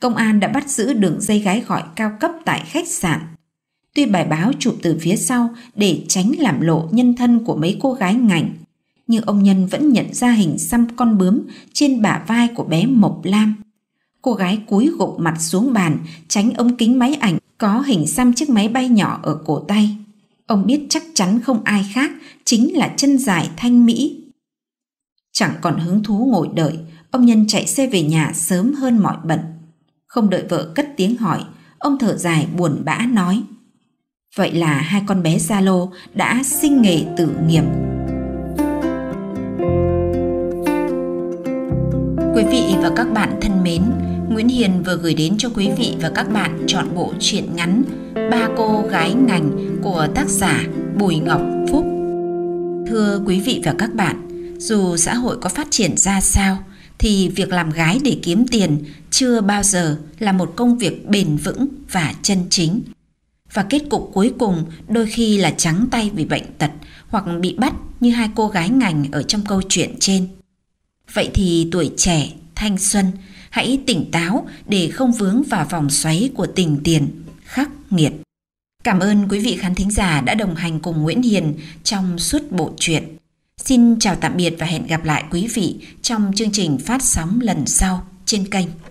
Công an đã bắt giữ đường dây gái gọi cao cấp tại khách sạn. Tuy bài báo chụp từ phía sau để tránh làm lộ nhân thân của mấy cô gái ngành, nhưng ông Nhân vẫn nhận ra hình xăm con bướm trên bả vai của bé Mộc Lam. Cô gái cúi gục mặt xuống bàn, tránh ống kính máy ảnh có hình xăm chiếc máy bay nhỏ ở cổ tay. Ông biết chắc chắn không ai khác, chính là chân dài thanh mỹ. Chẳng còn hứng thú ngồi đợi, ông nhân chạy xe về nhà sớm hơn mọi bận. Không đợi vợ cất tiếng hỏi, ông thở dài buồn bã nói. Vậy là hai con bé gia lô đã sinh nghề tử nghiệp. Quý vị và các bạn thân mến, Nguyễn Hiền vừa gửi đến cho quý vị và các bạn chọn bộ truyện ngắn Ba cô gái ngành của tác giả Bùi Ngọc Phúc. Thưa quý vị và các bạn, dù xã hội có phát triển ra sao thì việc làm gái để kiếm tiền chưa bao giờ là một công việc bền vững và chân chính. Và kết cục cuối cùng đôi khi là trắng tay vì bệnh tật hoặc bị bắt như hai cô gái ngành ở trong câu chuyện trên. Vậy thì tuổi trẻ, thanh xuân hãy tỉnh táo để không vướng vào vòng xoáy của tình tiền khắc nghiệt. Cảm ơn quý vị khán thính giả đã đồng hành cùng Nguyễn Hiền trong suốt bộ truyện. Xin chào tạm biệt và hẹn gặp lại quý vị trong chương trình phát sóng lần sau trên kênh